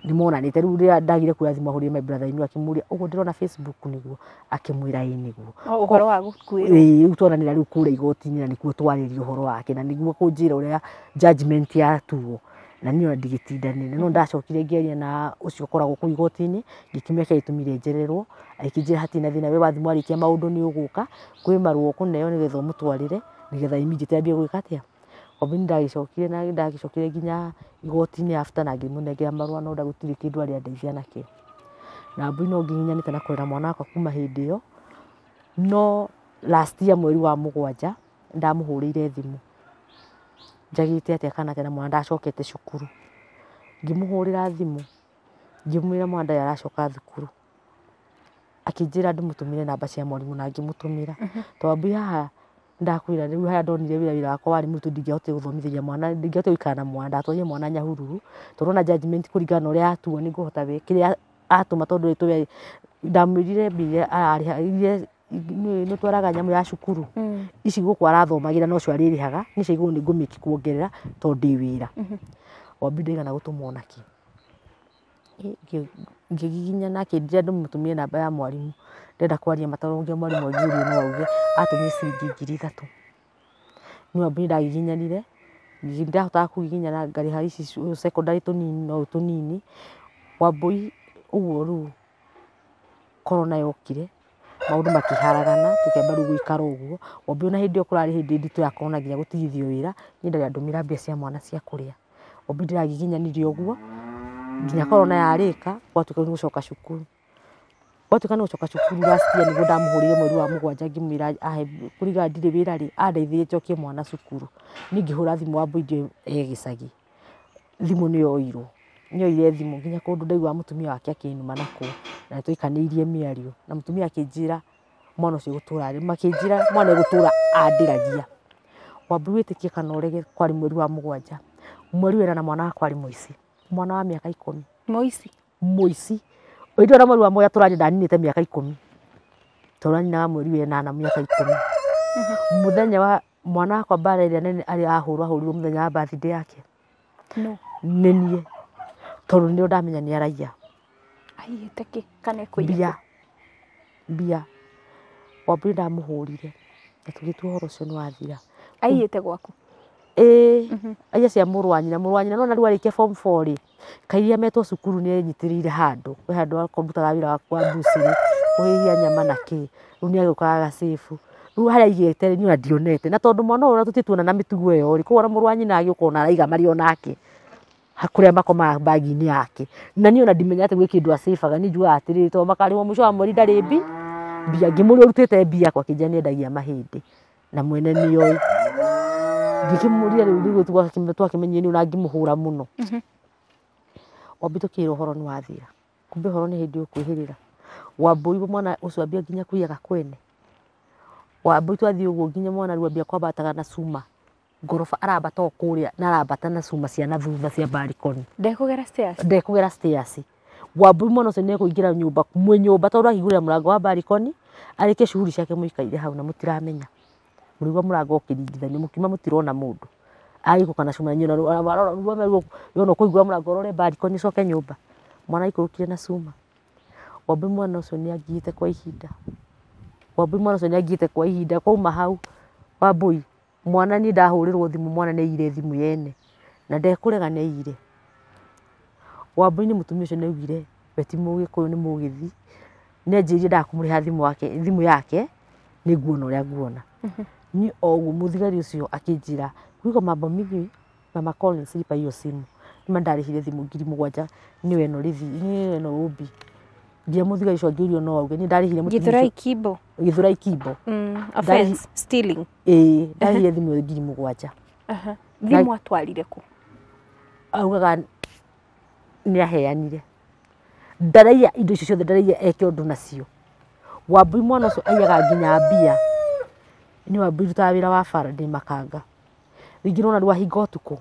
nä monanä te rä u rä rä a ndagire kuoya thimå ahå rä re my brother ino akä mwä ria å rona facebook nä guo akä mwä ra ä nä guo å wa gå kuä rä u twananä ra rä u kå rä a igoti-inä na nä kuo twarä ria å wake na nä guo kå njä ya å rä a judgment yatuo na niä ndigä no ndacokire ngeria na ucio koragwo kå igoti-inä ngä kä njererwo akinjira hati na thina we wathi mwarikia maundu ni uguka kwi maruo kuneo ni getha mutwarire ni getha immediately ambie gwika atia kobi ni ndagicokire na ndagicokire nginya igoti-ini after na ngimunengera marua no nda gutiri kindu ariandeithia nake na mbui no nginginyanite na kurera mwana wakwa kuma hindi iyo no last year mweri wa mugwanja ndamuhurire thimu njagite atia kana tena mwana ndacokete cukuru ngimuhurira thimu ngimwira mwana ndari aracoka thukuru akinjira ndimutumire namba cia mwarimu na ngimutumira mhm. twambi haha ndakwira riu haya ndonire wira wira wakwa wari muritu ndingihotire guthomithia mwana ndingihotire guikara na mwana ndatonyire mwana nyahuru tondu ona judgment kuringana na uria atuo ni nguhota we kiria atuma tondu ritu we ndamwirire mbia ararihire nä twaraga nyamå ya cukuru mm. ici gå kw arathomagä ra nocio arä rä haga ni cia igå rå kuongerera tondå ndi wira ra mhm. gana ndaigana gå tå ngĩgiginya nake ndĩrenda mũtũmĩre namba ya mwarimũ ndĩrenda kwaria mataũrĩa mwarimũ anjũrie no auge atũmire ciringi ngiri ithatũ no nĩ ndagiginyanire ndahotaga nĩndahotaga kũgiginyana ngarĩha ici cekondarĩ tũnini no tũnini Wambũi ũguo rĩu korona yokire maũndũ makĩharagana tũkĩamba rĩu gũikara ũguo Wambũi ona hĩndĩ ĩyo kũrarĩ hĩndĩ nditũ ya korona nginya gũtigithio wĩra niĩ ndarĩ andũmĩra mbia cia mwana cia kũrĩa Wambũi ndĩragiginyanirie ũguo nginya korwo na yarika gwatuka ni gucoka cukuru gwatuka ni gucoka cukuru last year niguo ndamuhurire mweri wa mugwanja ngimwira ahe kuriga ndire wira ri andeithie njokie mwana cukuru ni ngihura thimu wa mbuindio e gicagi thimu ni yoirwo ni yoire thimu nginya kundu wa mutumia wake akinuma nakuo na twikaniirie miario na mutumia akinjira mwana ucio gutura ri makinjira mwana gutura andiragia wambi witikie kana urege kwari mweri wa mugwanja mweri wena na mwana wakwa ari muici mwana wa miaka ikumi muici muici indo na mweri wa moya turani ndaninite miaka ikumi turaninaga mweri wenana miaka ikumi muthenya mm-hmm. wa mwana wakwa mbara iria nene ari ahurwa ahurirwo muthenya wa birthday yake no nenie niä tondå nä å ndamenya nä araia aiyäte ki kana mbia mbia bia ndamå hå rire na tå gä tua horo å cio nä wathira aiyäte gwaku ä mhm. aia cia må rå wa nyina må rå nyina nona rä u arä kia form four rä kai iria metwo cukuru nä enyitä rä ire handå we handå akomutaga wä ra wa mbucirä kå hä hia nyama na kä rä u nä agä ũkaga gacebu rä u harä a aigäte rä niå ndionete na tondå mwana å yå tå tituona na mä tugo ä yo rä koguo ona må rå wa nyina agä å ka ona araiga marä onake kå rä a makomaga mbagi-inä yake na niä ona ndimenya atä gwä kä ndå acebaga nä njugaga atä rä tondå makarä wo må co wa mweri ndarä mbi mbia ngä må rä a å rutä te mbia kwakä njä nä endagia mahä ndä na mwene nä oä ngikimuria riu riu ni na ngimuhura muno mhm. wabito kiro horo ni wathira kumbe horo ni hindi ukwihirira wambuirwo mwana uswabia ambia nginya kuiyaga kwene wambui twathii uguo nginya mwana riu ambia kwambataga na cuma ngoroba arambata kuria na arambata na suma cia na thutha cia barikoni ndekugera stairs ndekugera stairs wabui mwana ucio ni kuingira nyumba mwe nyumba tondu ahingurira murango wa barikoni arike shughuli ciake muikaire hau na mutiramenya murigwa muraga ukiringithania mukima mutirona mundu agiko kana cuma nyina na marora ruo meruo yona kuigwa muraga urore bariko ni soke nyumba mwana ikurukire na cuma wambi mwana ucio ni agite kwa ihinda wambi mwana ucio ni agite kwa ihinda kwauma hau wabui mwana ni ndahurirwo thimu mwana ni ire thimu yene na ndekurega ni ire wambui ni mutumia ucio ni ugire we mugi mugikuyu ni mugithi ni anjirie ndakumuriha thimu wake thimu yake ni guona uria nguona mhm ni ogu muthigari ucio akinjira wigo mambo mingi mama Collins lipa hiyo simu ni mandari hile thimu ngiri mugwanja ni weno rithi ni weno ubi ngira muthigari ucio angiurio no auge ni hile githurai kibo githurai kibo mm, offense stealing eh hile thimu ngiri mugwanja aha thimu atwarire ku augaga nä aheanire ndaraia indo icio ciothe ndaraia eke å ndå nacio wambui mwana å cio aiyaga nginya mbia niwe mbirutaga wira wa bara ndi makanga ringi rona rwahinga utuku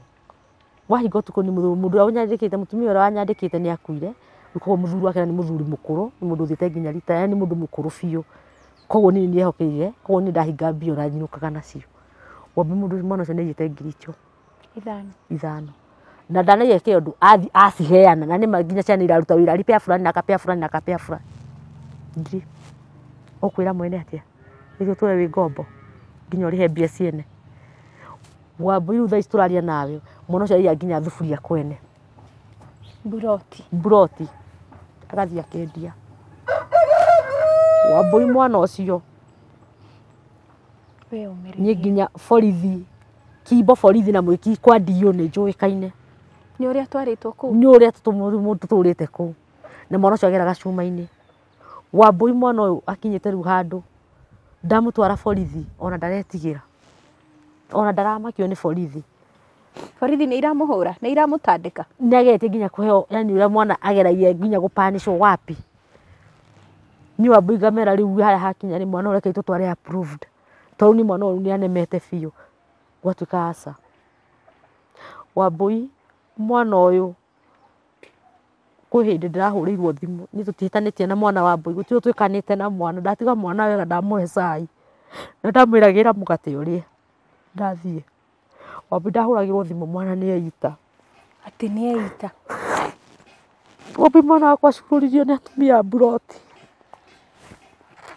wahinga utuku ni mundu uria unyandikite mutumia uria wanyandikite ni akuire koguo muthuri wake ni muthuri mukuru ni mundu uthiite nginya rita yani mundu mukuru biu koguo ni niehokeire koguo ni ndahinga mbia uria nyinukaga nacio wambi mundu mwana ucio niaiyite ngiri icio ithano ithano na ndanaia kä ndå athi aciheana na nä nginya ciana iraruta wä ra ripea fulani na kapea fulani na kapea fulani ngiri å kwä ra mwene atä ä tå tå re wä ngombo nginya urihe mbia ciene wambu iru thaici turaria nawe mwana ucio aria nginya thuburia kwene mburoti mburoti agathii akendia wambui mwana ucio niä nginya borithi kimbo borithi na mwiki kwa dio nä njåikaine nä å rä a twarä two kå u tå tå rä te kå u na mwana å cio ageraga wambui mwana å yå akinyä te ndamutwara borithi ona ndaretigira ona ndaramakio ni borithi borithi nä iramuhura nä iramutandäka nä ageretie nginya kuheo yani uria mwana ageragia nginya gupanicwo wapi ni wambuigamera riu haya hakinya ni mwana ureke tutware approved tondu ni mwana uyu ni anemete biå gwatuä ka aca wambui mwana uyu kwä hä ndä ndä rahå rä irwo nä tå tihätanä tie na mwana wa mbå igå tirwo twä kanä te na mwana ndatiga mwana wega ndamå he cai na ndamwä ragä ra må gate å rä e ndathiä wambi ndahå ragä rwo thimå mwana nä eita atä nä eita wambi mwana wakwa cukå ririo nä atumia a mburoti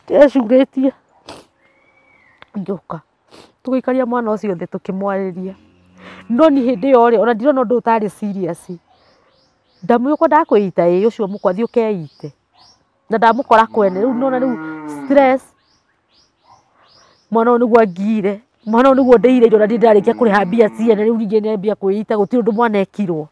ndecurä tie njå ka tå gä ikaria mwana å cio thä tå kä mwarä ria no nä hä ndä yo rä ona ndirona å ndå å tarä ita yo kwendaga kwĩita ĩ ũcio mũkwathi ũkeite na ndamũkora kwene rĩu nona rĩu stress mwana ũyũ nĩguo ngiire mwana ũyũ nĩguo ndĩire irio na ndirĩ ndarĩkia kũrĩha mbia ciene rĩu ningĩ nĩambia kwĩita gũtirĩ ũndũ mwana ekirwo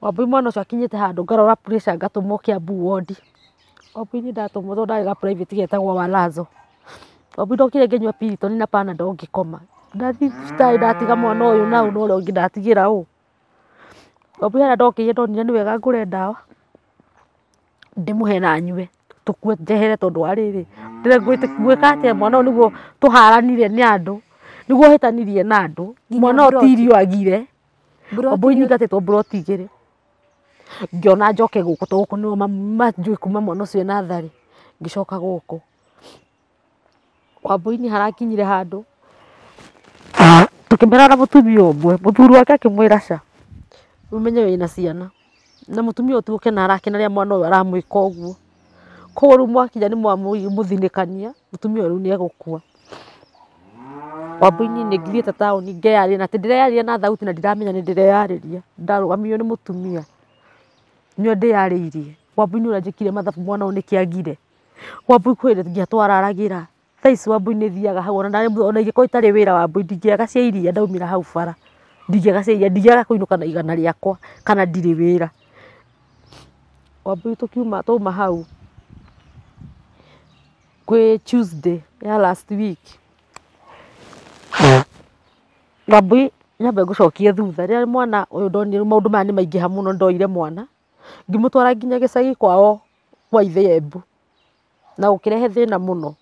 wambui mwana ũcio akinyĩte handũ ngarora pressure ngatũmwo Kiambu wondi wambui niĩ ndatũmwo tondũ ndarĩ ga private getagwo Walazo babu ndokire ngenywa pirito ni na pana ndongikoma ndathi thibitari ndatiga mwana uyu na uno ringi ndatigira u babu yana ndokire ndonire ni wega ngure ndawa ndimuhe na nyue tukue ndehere tondu ariri ndire ngwite kuweka atia mwana niguo tuharanire ni andu niguo hetanirie na andu mwana otirio agire babu nyingate to broti gire ngiona njoke guku to guku niwo majui kuma mwana ucio e na thari ngicoka guku wambui-inĩ harakinyire handå tũkĩmerana na mũtumia ũmwe mũthuri wake akĩmwĩra ca rĩu menye wĩna ciana na mũtumia ũyũ na gũkena arakena rĩrĩa mwana ũyũ aramwĩka ũguo koguo rĩu mwakinya nĩ mwamũthinĩkania mũtumia ũyũ rĩu nĩ egũkua wambui-inĩ nĩ ngithiĩte taũni ngeyarĩria na ndĩreyarĩria na thauti na ndiramenya nĩ ndĩreyarĩria ndarũgamirio nĩ mũtumia nĩwe ndĩyarĩirie wambui nĩ ũrĩa njĩkire mathabu mwana ũyũ nĩkĩ agire wambui kwĩ hĩndĩ ngĩatwararagĩra thaici wambui nä thiaga hau ona ingä itari wira wä ra wambui ndingäaga cia iria ndaumä ra hau bara ndingäaga cia iria ndingäaga kuinuka na igana riakwa akwa kana ndirä wä ra wambui tå kiuma tå ma hau kwä tuesday ya last week wambui nyambe ngå cokie thutha rä mwana uyu yå ndonire maundu ndå maya nä maingäha muno no ndoire mwana ngimutwara må twara nginya gä kwao gwa ithe embu na gå thina muno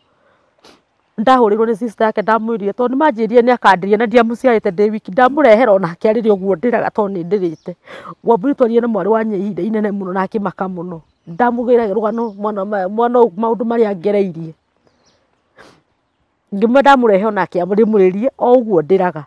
ndahurirwo ni sister yake ndamwirie to ni majirie ni akandirie na ndiamuciarite ndi wiki ndamurehera ona akiarire uguo ndiraga to ni ndirite wamburi twarie na mwarĩ wa nyeihire inene muno na akimaka muno ndamugire rugano mwana mwana maundu maria ngereirie ngimwe ndamurehe ona akĩamũrĩmũrĩrie o ũguo ndiraga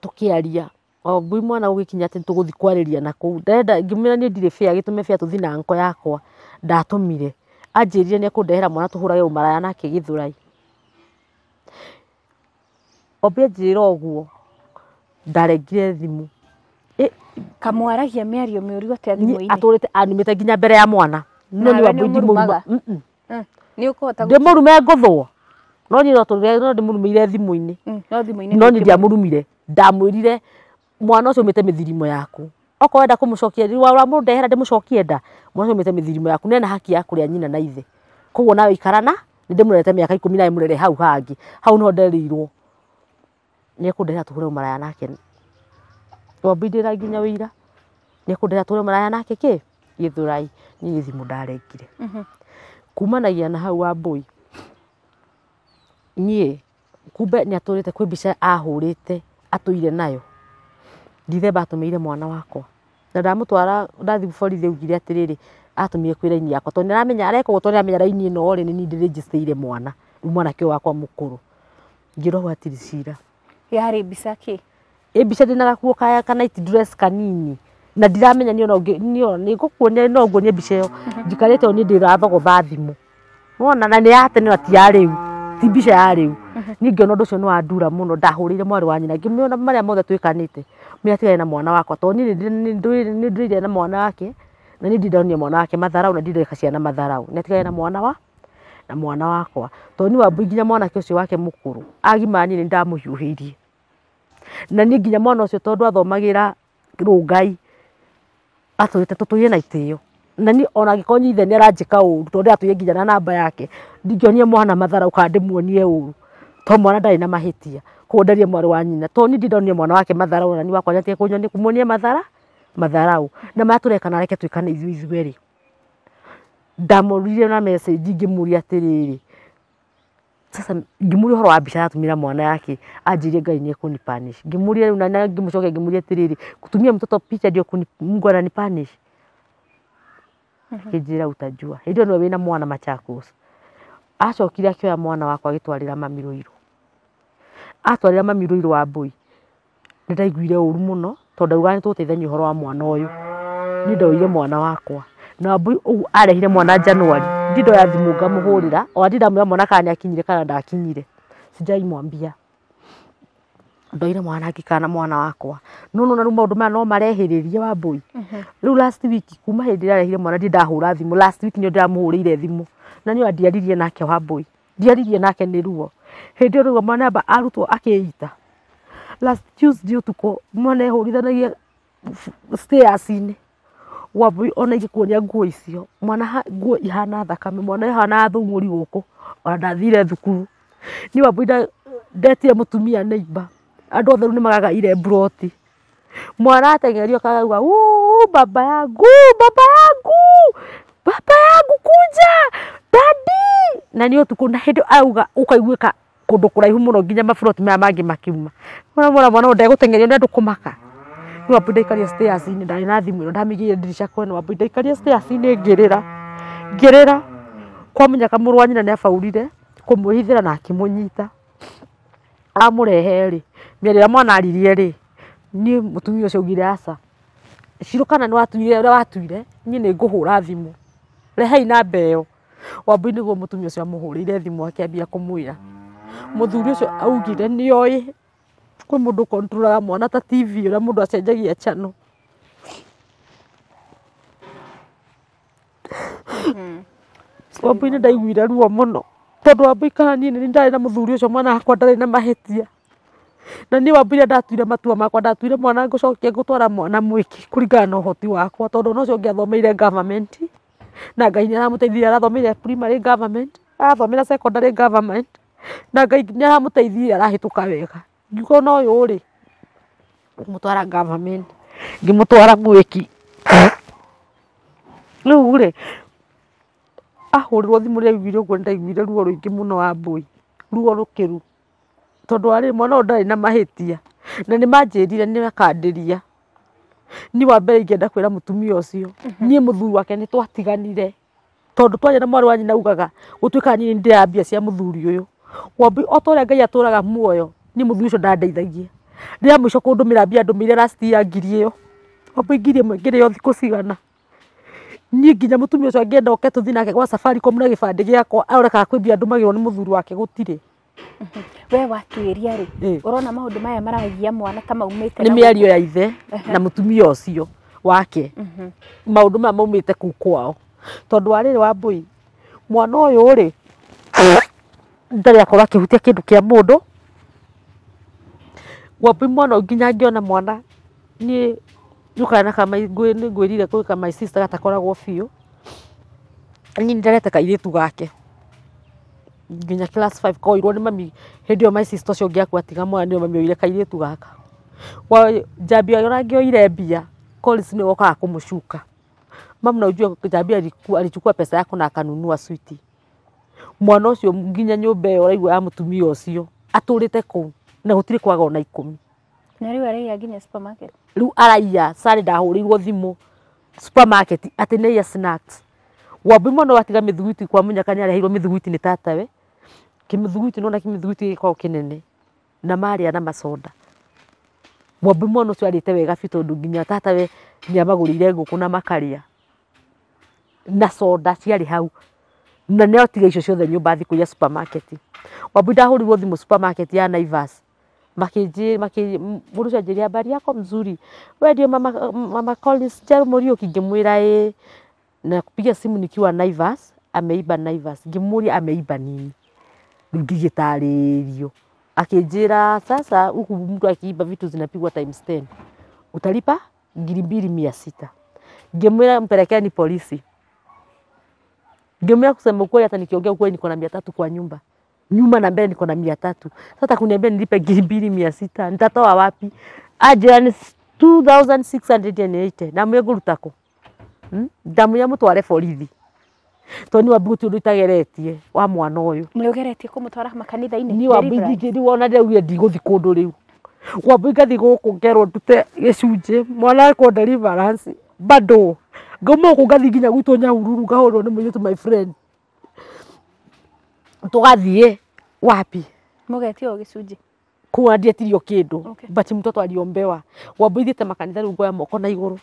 tukiaria o mbui mwana ugikinya ati tuguthi kwariria na kũu ndenda ngimira ni ndirĩ bĩa gĩtũme bĩa tũthiĩ na nko yakwa ndatumire anjĩrire nĩ akũndehera mwana tũhũrage ũmaraya nake gĩthũrai ombi anjĩra ũguo ndarengire thimũ kamwaragia mĩario mĩũru atĩa thimũ-inĩ atũrĩte anumĩte nginya mbere ya mwana no mm. nĩ wambũi ndimũrumaga ndĩmũrume ngũthwo no niĩ no ndĩmũrumĩire thimũ-inĩ mm, no niĩ ndiamũrumire ndamwĩrire mwana ũcio ũmĩte mĩthirimo yaku okorwo enda kumucokia ri wa må ndehera ndä nda mwana mä mithirimo yaku nena haki ya kå rä nyina na ithe koguo nawe ikarana nä ndä miaka rete na aka hau hangi hau no ndereirwo ni kundera tuhure maraya nake wambå indä ra nginya wä ni kundera tuhure maraya nake ki githurai ni nä gä mhm ndarengire kumanagia na hau wambå niä kumbe nä atå kwibisa ahurite atuire nayo ndithemba atumire mwana wakwa na ndamutwara ndathi borithi ugire atiriri atumire kwira ini yakwa to niramenya areko to niramenya nä aramenya raini ä no rä nä niä mwana mwana ke wakwa mukuru ngiro rå ngä roho bisa ke e bisa dina ä mbica ndä na gakuo kaya kana dress kanini na ndiramenya ni ona ni ona ni mbica no yo bisa te yo nä ndä rathogotha thimå wona na ni yatene ti ya rä ti bisa ya rä niä ngä ona å cio ni wandura må no ndahå rä wa nyina ngä na maria mothe twikanite kanä mä na mwana wakwa tondå ni ndå ire na mwana wake na nä ndindonie mwana wake matharau na ndindeka ciana matharau nä atigane na mwana wa na mwana wakwa to ni wambui nginya mwana ke ucio wake mukuru agimani ni agimana na niä nginya mwana ucio cio tondå athomagä ra rå ngai atå rä na itä nani ona gikonyi ithe ni aranjika uru tondu atwiye nginya na namba yake ndingionie mwana mathara uka ndimuonie uru to mwana ndari na mahitia kundaria mwari wa nyina to ni ndindonie mwana wake matharau na ni wakwa njatie kunyoni kumonia mathara matharau na matå na reke twä ithu ithuä ithuerä ndamorire na message ngĩmũria atiriri sasa ngĩmũria horo wa mbica aratũmĩra mwana yake ajirie Ngai ni kuni punish ngĩmũria rĩu na ngĩmũcokia ngĩmũria atiriri kutumia mtoto picha ndio kuni Mungu anani punish kijira utajua hiyo ndio wewe na mwana Machakos acokire akĩoya mwana wakwa agitwarira mami Rũirũ atwarira mami rũi rwa mbũi nĩ ndaiguire ũru mũno tondũ augaga nĩ tũgũteithania ũhoro wa mwana ũyũ niĩ ndoire mwana wakwa na mbũi ũguo arehire mwana Januari ndindoya thimũ ngamũhũrĩra o ndindamwĩra mwana kana nĩ akinyire kana ndakinyire sijaimwambia ndoire mwanangi kana mwana wakwa no nona rä u maå ndå maya no marehĩrĩrie wa mbũi mhm. rä last week kuma hä ndä ä arehire mwana ndi ndahå thimå last week nä ndä ndamå na nä yo ndiaririe nake wa mbũi ndiaririe nake nä ruo hindi ä ruga mwana amba arutwo akä last Tuesday utuko mwana ehurithanagia stairs-inä wambui ona igikuonia nguo icio mwana nguo ihana thakame mwana ihana thung'uri guku ona ndathire thukuru ni wambui ndetire mutumia neiba andu othe riu magaga ire broti mwana ateng'erio kagagua baba yangu baba yangu baba yangu kuja dadi na ni utuku na hindi auga ukaiguika kundu kuraihu muno nginya mafuroti maya mangi makiuma mwana mwana mwana ndegũteng'erio nĩ andũ kũmaka rĩu wambu ndaikaria stairs ni ndai na thimu ndai ndamĩigĩire ndirisha kwena wambu ndaikaria stairs ni ngirira ngirira kwa munya ka murwa nyina nĩ abaurire kũmwĩhithĩra na akĩmũnyita amurehe ri mierira mwana aririe rĩ niĩ mũtumia ũcio augire aca cirũ kana nĩ watuire ũrĩa watuire niĩ nĩ ngũhũra thimũ rehei namba ĩyo wambu-inĩ guo mũtumia ũcio amũhũrĩire thimũ akĩambia kũmwĩra muthuri ucio augire ni oi kwi mundu ukontroraga mwana ta tv uria mundu acenjagia chano hmm. wambu-inä ndaiguire ruo må no tondå wambu ikana niä ni ndarä na må ucio mwana wakwa ndarä na mahätia na ni wambu iria ndatuire matua makwa ndatuire mwana ngå cokia ngå mwana mwiki kuringana kå na å wakwa tondå ona å cio athomeire government na ngai ni aramå teithirie arathomeire primary government arathomera secondary government na ngai nä aramå teithirie arahä tå ka wega ngiuga na å yå rä må twara ngä må twara mwäki rä u rä ahå rä rwo thimå rä aiguire å guo nä ndaiguire ruo rå ingä må no wa mbåi ruo rå kä ru tondå warä mwana å ndarä na mahä tia na nä manjä rire nä makandä ria niä wambere ingä enda kwä ra må tumia å cio mhm. niä må thuri wake nä twatiganire tondå twanjä na mwarä wanyina augaga gå tuä kaga nyinä nä ndä rambia cia må thuri å yå wambi o ta å rä a ngai atåraga muoyo nä må thuri å cio ndandeithagia rä rä a må ico kå ndå mä ra mbia ndå mä ire raciti ya ngiri ä yo wambi ngiri ä mwe ngä rä yo thikå cigana niä nginya må tumia å cio angä enda oke tå thiä nake gwa Safaricom na gä bandä gä akwa arorekaga kwä mbia ndå magä rwo nä må thuri wake gå tirä uhuh. we watuĩria rĩ ũrona maũndũ maya maragia mwana ta maumĩte nĩ mĩario ya ithe uhuh. na mũtumia ũcio wake uhuh. maũndũ maya maumĩte kũu kwao tondũ wa rĩrĩ wa mbũi mwana ũyũ rĩ ndari akorwo akihutia kindu kia mundu ngwambi mwana nginya ngiona mwana ni njukana kama ngwini ngwirire kwi kama my sister gatakoragwo fiu ni ndarete kairitu gake nginya class 5 ko koirwo ni mami hedi yo my sister cio ngiaku atiga mwana ni mami oire kairitu gaka wa jambia yona ngioire mbia calls ni wokaga kumucuka mami na ujue jambia alichukua pesa yako na akanunua switi mwana ucio nginya nyumba iyo raigua ya mutumia ucio aturite kuu na gutire kwaga ona ikumi na riu araiya nginya supermarket riu araiya sari ndahurirwo thimu supermarket ati naiya snacks wambi mwana watiga mithugwiti kwa munya kani areheirwo mithugwiti ni tatawe kimithugwiti nona kimithugwiti gikoragwo kinene na maria na masoda mwambi mwana ucio arite wega biu tondu nginya tatawe niamagurire nguku na makaria na soda ciarĩ hau na nä otiga icio ciothe nyå thikå iria supermarket wambu ndahå rirwo thimå supermarket ya naivas må rucio anjä ria mbari yako mzuri wendio mama, mama Collins Njeri Muriuki ngĩmwĩra e na kupiga simu nikiwa Naivas ameiba Naivas ngĩmũria ameiba nini rĩu ngĩgĩtarĩrio akĩnjĩra sasa huku mtu akiiba vitu zinapigwa times 10 utalipa ngiri mbili mia sita ngĩmwĩra mpelekeni polisi Gemea kusema ukweli, hata nikiongea ukweli niko na mia tatu kwa nyumba nyuma na mbele niko na mia tatu. Sasa kuniambia nilipe gimbili mia sita nitatoa wapi? Aje ni 2680 na mwego rutako hmm? damu ya mtu mutware forithi toni wabuti undu itageretie wa mwana uyu mliogeretie kumutwara makanitha-ini ni wabuthi ngiri wona riu ye guthi kundu riu wabuthi ngathi guku ngero ndute gicunji mwana ko deliverance bado ngauma gathi nginya gwitå nyaururu ngahå rwo nä må my friend tå gathiä wapi må getio gä cunjä kå andietirio kä ndå okay. bati må toto aliombewa wambå te makanitha rä u ngoya moko na igå rå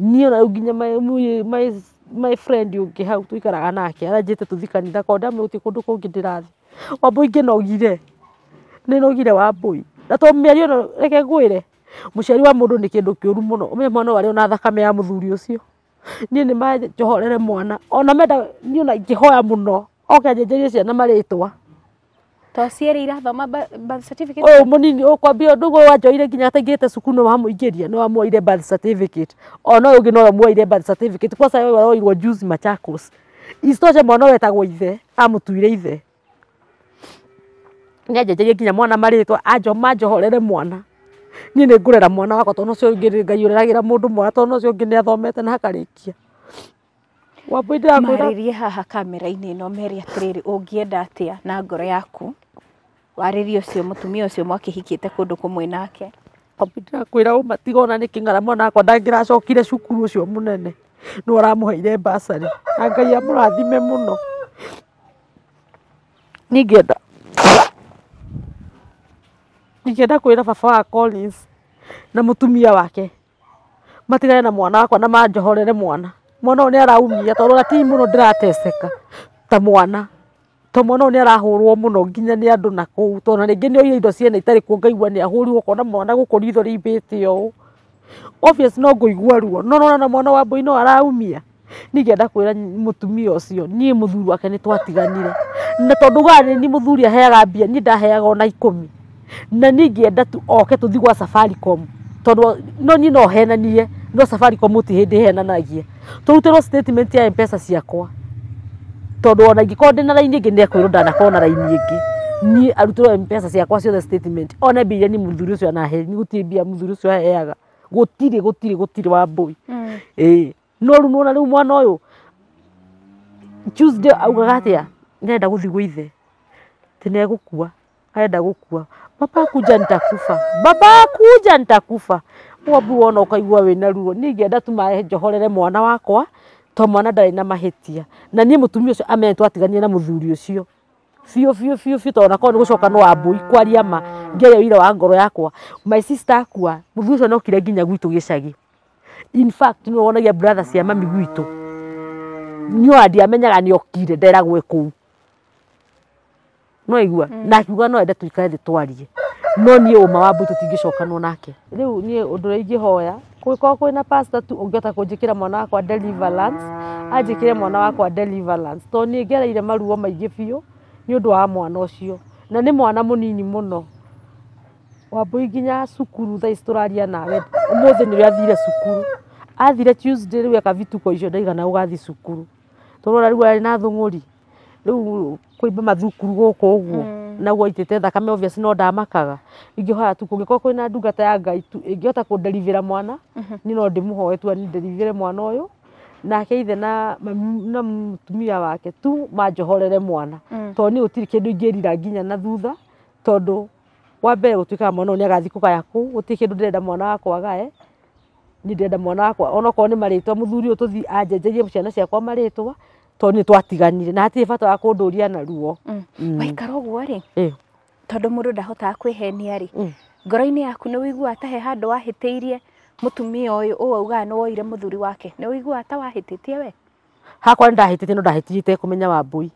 niä ona nginya my, my, my friend å ngä hau tå ikaraga nake aranjä te tå thikanitha korwo ndamä gå tiä kå ndå kå ngä ndä rathi wambå ingä nogire nä nogire wambå i na to mä ario reke ngwä re mushari wa mundu ni kindu kiuru muno ume mwana wari ona thakame ya muthuri ucio nie ni manjohorere mwana ona meda ni ona ngihoya muno oke njenjerie ciana maritwa tociere irathoma birth certificate uyu munini ukwambia undu guo wanjoire nginya ataingirite cukuru no wamuingiria no wamuoire birth certificate ona uyu ungi no wamuoire birth certificate kwa kwaca waroirwo juice Machakos isitoshe mwana wetagwo ithe amutuire ithe nä anjenjerie nginya mwana marätwa anjo manjohorere mwana niä nä ngå rera mwana wakwa tondå cio ngä ngai å reragä ra må ndå mwana tondå cio ngä nä athomete na akarä kia marä haha kamera-inä ä no mere atä rä rä å ngä enda atä a na ngoro yaku warä rie å cio må tumia å cio mwakä hikä te kå ndå kå mwe nake ndirakwä ra å matigona nä kä ng'ara mwana wakwa ndangä racokire cukuru å cio må nene nä åramå heire mbacarä na ngai amå rathime må no ningä enda ingienda kwira baba wa Collins na mutumia wake matigane na mwana wakwa na manjohorere mwana mwana ũyũ nĩ araumia tondũ ũrĩa ti mũno ndirateseka ta mwana to mwana ũyũ nĩ arahũrwo mũno nginya ni andu na kũu tondũ na rĩngĩ ni oire indo ciene itarĩ kuo ngaigua nĩ ahũrirwo ũkona mwana gũkũ ritho rĩimbĩte ũũ obvious no ngũigua ruo no nona na mwana wa mbũi no araumia ningĩenda kwira mutumia ucio niĩ mũthuri wake ni twatiganire na tondu gani ni muthuri aheaga mbia niĩ ndaheaga ona ikũmi na niä enda tu oke tå thigwa safaricom tondå no ni no henanie no safaricom å ti hä ndä henanagia tå rutä rwo statement ya mpesa ciakwa tondå ona ingä korwo ndä na raini ä ngä nä ekwä rwo ndanakorwo na raini ä ngä ni arutä rwo mpesa ciakwa ciothe statement ona mbia iria ni må thuri å cio anahe nä gå tirä mbia må thuri å cio aheaga gå tirä gå wa mbåi ä hmm. no ru u nona rä mwana å tuesday augaga atä a guthi arenda gå thiä gå ithe arenda gå papa kuja ntakufa baba kuja ntakufa wabu wona ukaigua wina ruo ningienda tu majohorere mwana wakwa to mwana ndarä na mahätia na niä må tumia å cio amen twatiganie na må thuri å cio biå biå biå biå tondå nakorwo nä gå coka no wambå ikwaria ma ngĩaria wira wa ngoro yakwa my sister akua må thuri å cio nokire nginya gwitå gä in fact nä wonagia brother cia mami nyo adi amenyaga nä okire nderagwe kå u no igua mm. na akiuga no ende tuikare thĩ twarie no nie å ma wa mbå tå nake riu nie undu å ndå å rä ingä hoya kå kwä na pasta tu å ngä hota kå njä kä ra mwana wakwa anjä kä re mwana wakwa to nä ngereire maruo maingä biå ni undu wa mwana ucio na ni mwana munini muno må no wambå nginya cukuru thaa ici tå raria nawe å må athire cukuru athire rä u eka vituko icio ndaigana ugathi gathi cukuru tå rona rä na thunguri riu kuimba mathukuru guku uguo mm. naguo itite thakame obviously no ndamakaga ingiohoya tu kungikorwo kwina ndungata ya ngai tu ingihota kundelivira mwana mhm. ni no ndimuhoe tu ni andelivire mwana uyu nake ithe na na mutumia wake tu manjohorere mwana mm. to ni utiri kindu ingirira nginya na thutha tondu wa mbere gå mwana ni agathi agathiä kå gaya kå u gå mwana wakwa gae ni ndirenda mwana wakwa ona ko ni maritwa muthuri ututhi å anjenjerie ciana ciakwa maritwa tondu twatiganire na hatirä bata wa kå ndå ria na ruo mm. mm. waikara å guo rä tondå må ndå ndahotaga kwä henia rä mm. ngoro-inä yaku nä wiguaga ta he handå wahä tä irie må tumia å yå å augaga nä woire må thuri wake nä wiguaga ta wahä tä tie we hakwa nä ndahä tä tie no ndahä tirie itekå menya wambui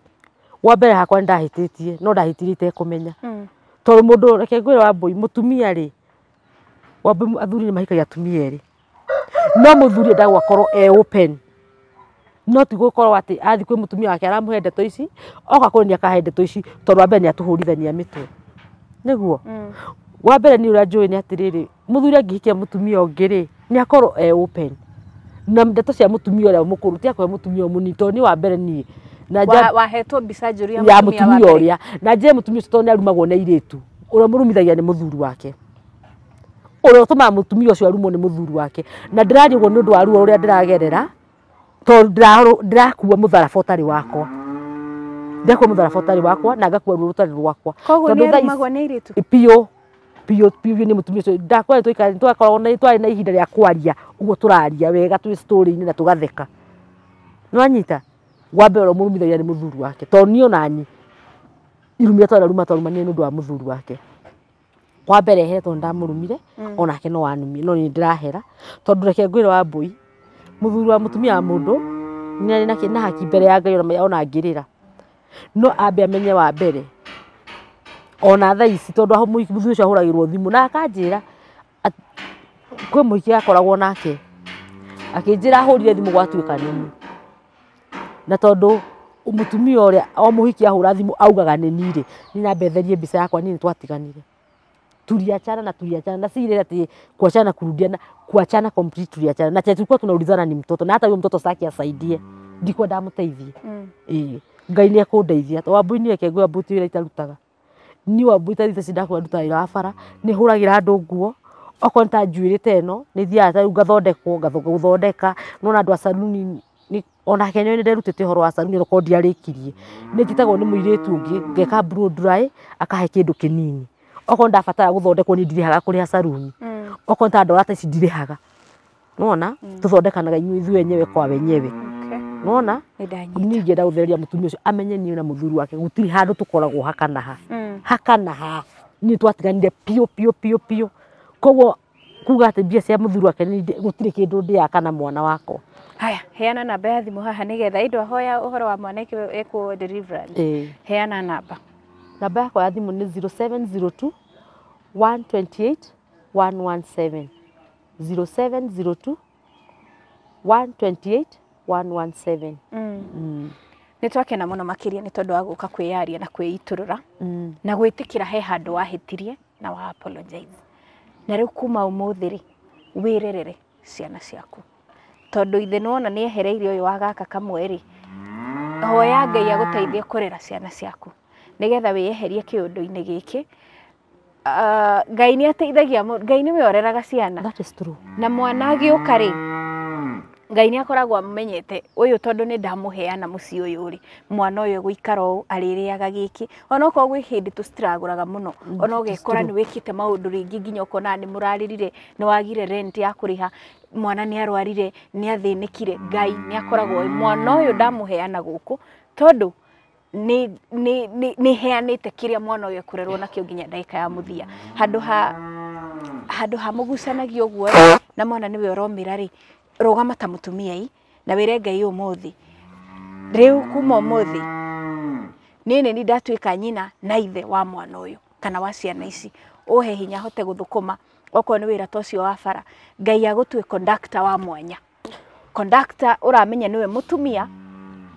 wa mbere hakwa nä ndahä tä tie no ndahä tirie itekå menya tondå må ndå reke ngwä re wambui må tumia rä wambui athuri nä mahikagia atumia erä no må thuri endagwo akorwo e open no ti gukorwo atä athi kwä må tumia wake aramå he ndeto ici oka kå nä akahe ndeto ici tondå wa mbere nä atå hå rithania mä twe nä guo mm. wa mbere nä å rä a njå akorwo e open na ndeto cia må tumia å rä a må kå ru tiakohe må wahetwo mbica njå ya må tumia na njä må tumia å cio arumagwo nä airä tu å rä a wake å rä a å arumwo nä må wake na ndä rarä guo wa ruo å rä ndä ragerera tondå ndirakua må tharaba å tarä wakwa ndirakua må tharaba å tarä wakwa na ngakua ruo rå tarä rwakwa piå piå piå nä må tumia å ndakwa twakoragwo twarä na ihinda rä a kwaria å tå raria wega twä inä na tå gatheka nä wanyita wambe å rä a må rumithagia nä må thuri wake tondå niä onanyi irumia ruma twarumanire nä å ndå wa må thuri wake kwambere here tondå ndamå rumire mm. onake no wanumie no nä ndä rahera tondå reke ngwä re wa mbå i muthuri wa mutumia wa mundu ni na kina haki mbere ya ngai ona ngirira no ambe amenye wa mbere ona thaa ici tondu muthuri ucio ahuragirwo thimu na akanjira kwi muhiki akoragwo nake akinjira ahurire thimu gwatuika nini na tondu mutumia uria o muhiki ahura thimu augaga nini ri ni na mbica yakwa nini twatiganire tuliachana na tuliachana na si ile ati kuachana na kurudiana, kuachana complete tuliachana. Na cha tulikuwa tunaulizana ni mtoto, na hata huyo mtoto saki asaidie, ndiko ndamuteithie mm. eh ngai ni akundeithia to wambui ni yake ngwa buti ile itarutaga ni wambui tari tasi ndakwa nduta ile afara ni huragira andu nguo okorwo nta njuirite ino ni thia ta ngathoka guthondeka no na andu asaluni ni ona kenyo ni nderutite horo asaluni rokodi okorwo ndiarikirie ni njitagwo ni muiretu ngi ngeka blow dry akahe kindu kinini oko ndabatara guthondekwo ni ndirihaga kuri ha saruni mm. oko ta ndora ta ici ndirihaga nona mm. tuthondekanaga inyu ithu wenyewe kwa wenyewe nona ni ngenda guthereria mutumia ucio amenye ni na muthuri wake gutiri handu tukoragwo hakanaha mm. hakanaha niĩ twatiganire pio pio pio pio koguo kuga atä mbia cia må thuri wake gå tirä kä ndå ndä kana mwana wakwa haya heana namba ya thimå haha ni getha indo ahoya uhoro wa mwana deliverance heana namba namba yakwa ya thimå ni 0702 nä twakena må no makä ria nä tondå wa gå ka kwä yaria na kwä itå rå ra mm. na gwä tä kä ra he handå wahä tirie na wa na rä u kuma å må thä rä wä rerere ciana ciaku tondå ithe nona nä ehereire å yå wa gaka kamwe rä hoya ngai agå teithie kå rera ciana ciaku nä getha wä eherie kä å ndå-inä gä kä ngai nä ateithagia ngai nä we oreraga ciana na mwana agä å ka rä ngai nä akoragwo amenyete å yå tondå nä ndamå heana må ciä å yå rä mwana å yå gå ikara å arä rä aga gä kä onokorwo gwä hä ndä tå raga må no ona å gekora nä wä kä te maå ndå rä nginya å kona nä må rarä rire nä wagire rent ya kå rä ha mwana nä arwarire nä athä nä kire ngai nä akoragwo mwana å yå ndamå heana gå kå tondå nä nä heanä te kä rä a mwana å yå na kio nginya ndagä ya må thia handå ha handå ha må gucanagia å guo na mwana niwe we å romä ra rä ta må na wä ngai å må thä rä kuma ni ndatuä nyina na ithe wa mwana å yå kana wa ciana ici å he hinya hote gå thå kå ma okorwo nä wä ra ta å cio wa bara ngai agå tuä wa mwanya kondakta å ramenya nä we må tumia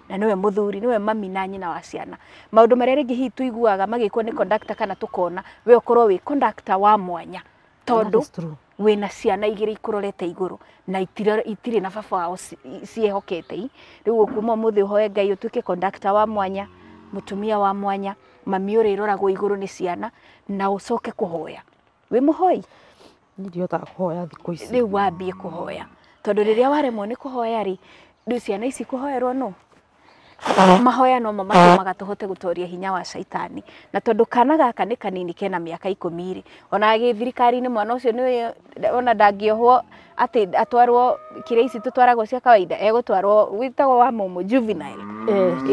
na niwe muthuri niwe mami na nyina wa ciana maundu maria ringi hihi iguaga magikwo ni conductor kana tukona we ukorwo wi conductor wa mwanya tondu na ciana igiri ikurorete iguru na itire na baba wao ciehokete riu kuma umuthi uhoe ngai utuike conductor wa mwanya mutumia wa mwanya mami uri iroragwo iguru ni ciana na ucoke kuhoya wi muhoi ndirihotaga kuhoya thiku ici riu wambie kuhoya tondu riria waremwo ni kuhoya ri riu ciana ici kuhoerwo nuu mahoya no mo hote gå toria hinya wa caitani na tondå kana gaka nä kanini kena ikå mi rĩ ona thirikari-inä mwana å cio ona ohwo atä atwarwo rä ici tũtwaragwo cia kawaida egũtwarwo gwĩtagwo wa mũmũ juvenile mm.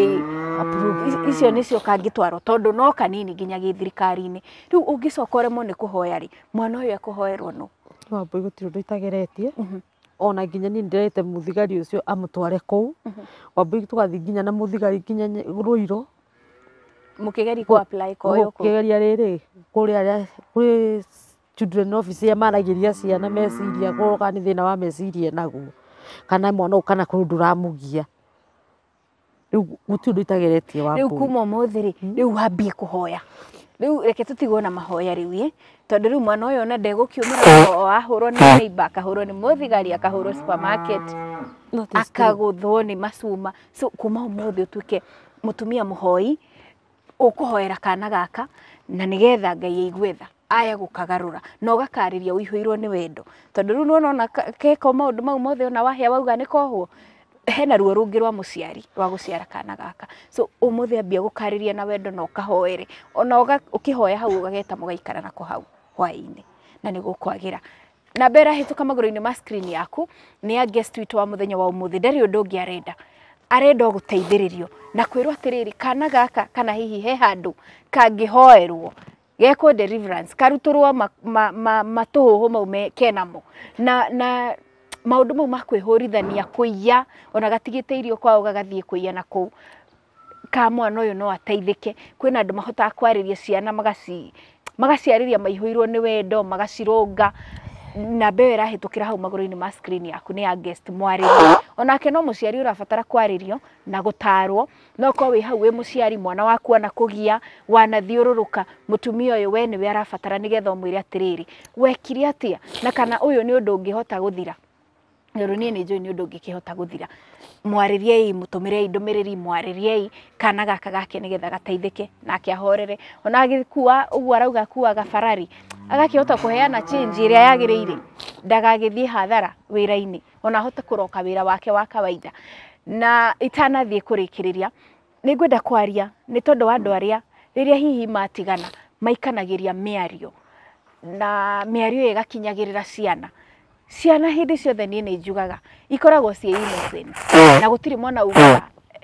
cio kangä twarwo tondå no kanini nginya gĩthirikari-inĩ rĩu ũngĩcoka ũremwo nĩ kũhoya rĩ mwana ũyũ ekũhoerwo nũ wambui gũtirĩ ndå itageretie uhuh ona nginya ni ndirete muthigari ucio amutware kuu mhm. wambui tugathi nginya na muthigari nginya ruiro mukigeri ku apply ko ku mukigeria riri kuri aria kuri children office ya maragiria ciana meciria kuroka ni thina wa meciria naguo kana mwana u kana kuri nduramugia riu gutiu nditageretie wa riu kuma muthiri riu hmm? wambie kuhoya riu reke tutigwo na mahoya riu tondå rä u mwana å yå ona ah. o mä ra ahå rwo nä ah. muthigari akahå rwo nä må thigari akahå rwo akagå thwo nä macuma so kuma umuthi må thä å tuä ke må tumia må hoi å kå hoera kana gaka na nä getha ngai aigue aya gå kagarå ra na å gakarä ria å ihå irwo nä wendo tondå rä u nä wona keko maå ndå mau mothe ona wahia wauga nä kohwo hena ruo rungi rwa muciari rwa guciara kana gaka so umuthi ambia gukariria na wendo na ukahoere ona ukihoya hau ugageta mugaikara na ko hau hwainä na nä gå kwagira na mbera hituka maguru-inä ma screen yaku ni ya guest witå wa muthenya wa umuthi ndarä undu ngi arenda arenda guteithiririo na kwä atiriri kana gaka kana hihi he handu kangä hoerwo gekwo deliverance karutå rwo matå ma, ma, ma, ma mau me kenamo na, na maundu mau makwihurithania kuiya ona gatigite irio kwao gagathie kuiya na kuu ka mwana uyu no ateithike kwina andu mahotaga kwariria ciana magaci magaciarĩria maihuirwo ni wendo magacirũnga na ĩyo ĩrahĩtũkĩra hau magũrũ-inĩ ma screen yaku nĩ ya guest mwarĩrie onake no muciari ũrabatara kwarĩrio na gutarwo no ko wi hau wĩ muciari mwana waku kugia wana thiururuka mũtumia ũyũ we ni we arabatara nigetha ũmwĩre atiriri wekire atia na kana ũyũ ni undu ungihota guthira ru nie ni njå nä å ndå ngä kä hota gå thira mwarä må tå mä rei ndå mä rä ri mwarä kana gaka gake nä getha gateithä ke ona agä kua å guo arauga kua gabarari agakä hota kå heana ä rä a hathara wä ra ona ahote kuroka wira wake wa kawaida na itana thie kurikiriria. kä ngwenda kwaria ni tondå wa andå arä a hihi matigana maikanagiria miario na miario ario ä ciana ciana hindi ciothe niä nä njugaga ikoragwo ciä innocent na gå mwana uga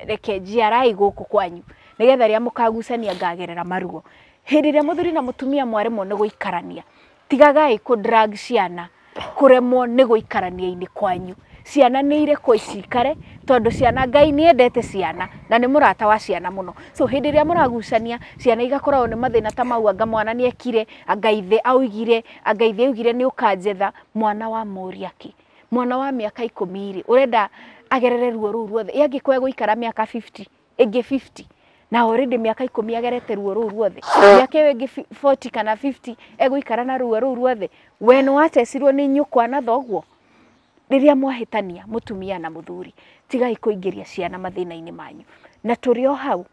reke njiarai gå kå kwanyu nä getha rä a må kagucania ngagerera maruo hä ndä ä rä a må thuri na må tumia mwaremwo nä gå ikarania tigagai kå ciana kå remwo nä gå ikarania-inä kwanyu ciana nä ire kå icikare tondå ciana ngai nä endete ciana na nä må rata wa ciana må no so hä ä må ragucania ciana igakoragwo nä mathä na ta mau anga mwana nä ekire anga ithe augire anga ithe augire nä å kanjetha mwana wa måria kä mwana wa mä aka ikå rä å renda agerere ruo rå u ruothe ä angä kwegå ikara mä aka ä na already miaka ikumi agerete ruo ruu ruothe miaka ĩyo ĩngĩ 40 kana 50 egũikara na ruo ruu ruothe we nĩ watecirwo nĩ nyũkwa na thoguo riria mwahitania mutumia na muthuri tigai kuingiria ciana mathina-ini manyu na turi o hau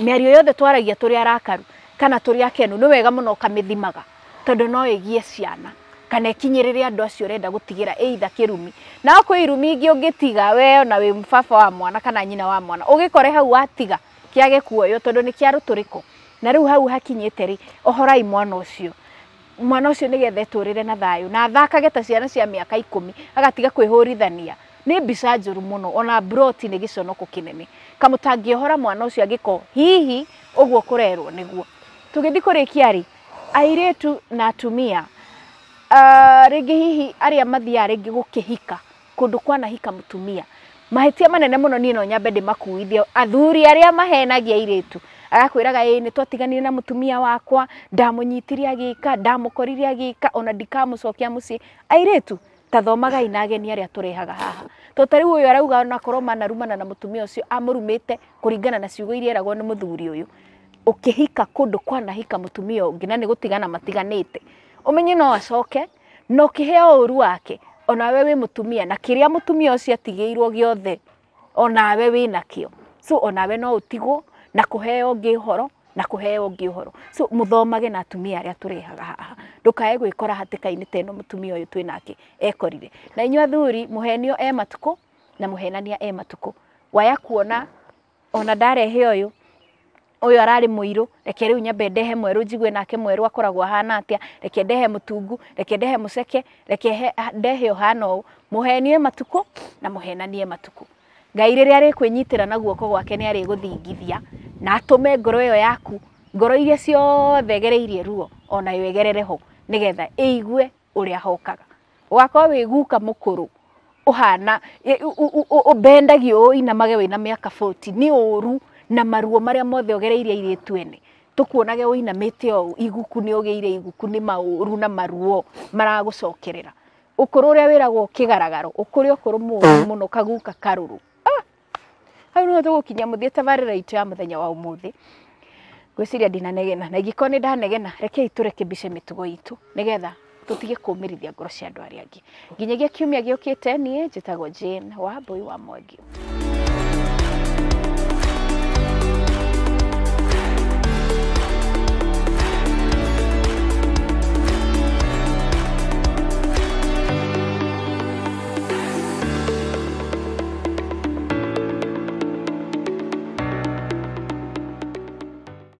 mĩario yothe twaragia turi arakaru kana turi akenu ni wega muno ũkamĩthimaga tondu no ĩgie ciana kana ĩkinyĩrĩre andũ acio urenda gutigira either kirumi na kwĩ irumi ingĩ ungitiga we na wĩ mfafa wa mwana kana nyina wa mwana ugikore hau watiga kiage kuoyo tondu ni kĩa rũtũrĩko na riu hau hakinyĩte rĩ ohorai mwana ucio mwana ucio nigetha turire na thayu na athakage ta ciana cia miaka ikumi agatiga kwihurithania nä mbica njå ru må no ona broti nä gä conoko kä nene kamå tangä ohora mwana å cio angä korwo hihi å guo kå rerwo nä guo tå gä thiä kå rä kia rä airä tu na atumia uh, ah, rä ngä hihi arä a mathiaga rä ngä gå kä hika kå ndå må tumia mahätia manene muno ni no nyambe ndä makuithie athuri aria mahenagia iretu tu ii ni twatiganire na mutumia wakwa ndamå nyitire agä ka ona ndikamå cokia må tathomaga airä tu tathomagai na ageni arä a haha to tarä u arauga na koroma na rumana na mutumia ucio amå kuringana na ciugo iria eragwo ni muthuri thuri ukihika kundu kwa na hika mutumia ungi na ni gutigana matiganite umenye te å no acoke na å kä heo å wake onawe wä må tumia na kä rä a må tumia å cio atigä gäothe onawe wä nakio so onawe no å tigwo na kå heo ngä horo na kå heo ngä horo so må thomage na atumia arä a tå rehaga haha ndå kae gwä kora hatä kainä teno må tumia å yå twä nake ekorire na inyu athuri må henio e matukå na må henania e matukå waya kuona ona ndarehe å yå ũyũ ararĩ mũirũ reke riu nyambe ndehe mweru njigue nake mweru akoragwo hana atia reke ndehe mutungu reke ndehe museke reke ndehe ũhana ũũ mũhenie matukũ na muhenanie matukũ ngai rĩrĩa rĩkwĩnyitĩra na guoko gwake ni ari guthingithia na atume ngoro iyo yaku ngoro iria ciothe egereirie ruo ona yegerere ho nĩgetha ĩigue ũrĩa hokaga ũgakorwo wĩ guka mũkũrũ ũhana ũmbendagio ũinamage wĩna miaka 40 ni ũru na maruo maria mothe ogereire airitu ene tukuonage uinamite o iguku ni ugiire iguku ni mauru na maruo maragucokerera ukuru uria wiragwo kigaragaro ukuri ukuru muru muno kaguka karuru ah hau niho tugukinya muthie tabarira itu ya muthenya wa umuthi ngwiciria negena na ingĩkorwo nĩ ndanegena rekei tũreke mbice mĩtugo itũ nĩgetha tũtige kũũmĩrithia ngoro cia andũ arĩa angĩ nginyagia kiumia gĩũkĩte niĩ njĩtagwo jane wa mbũi wa mwangi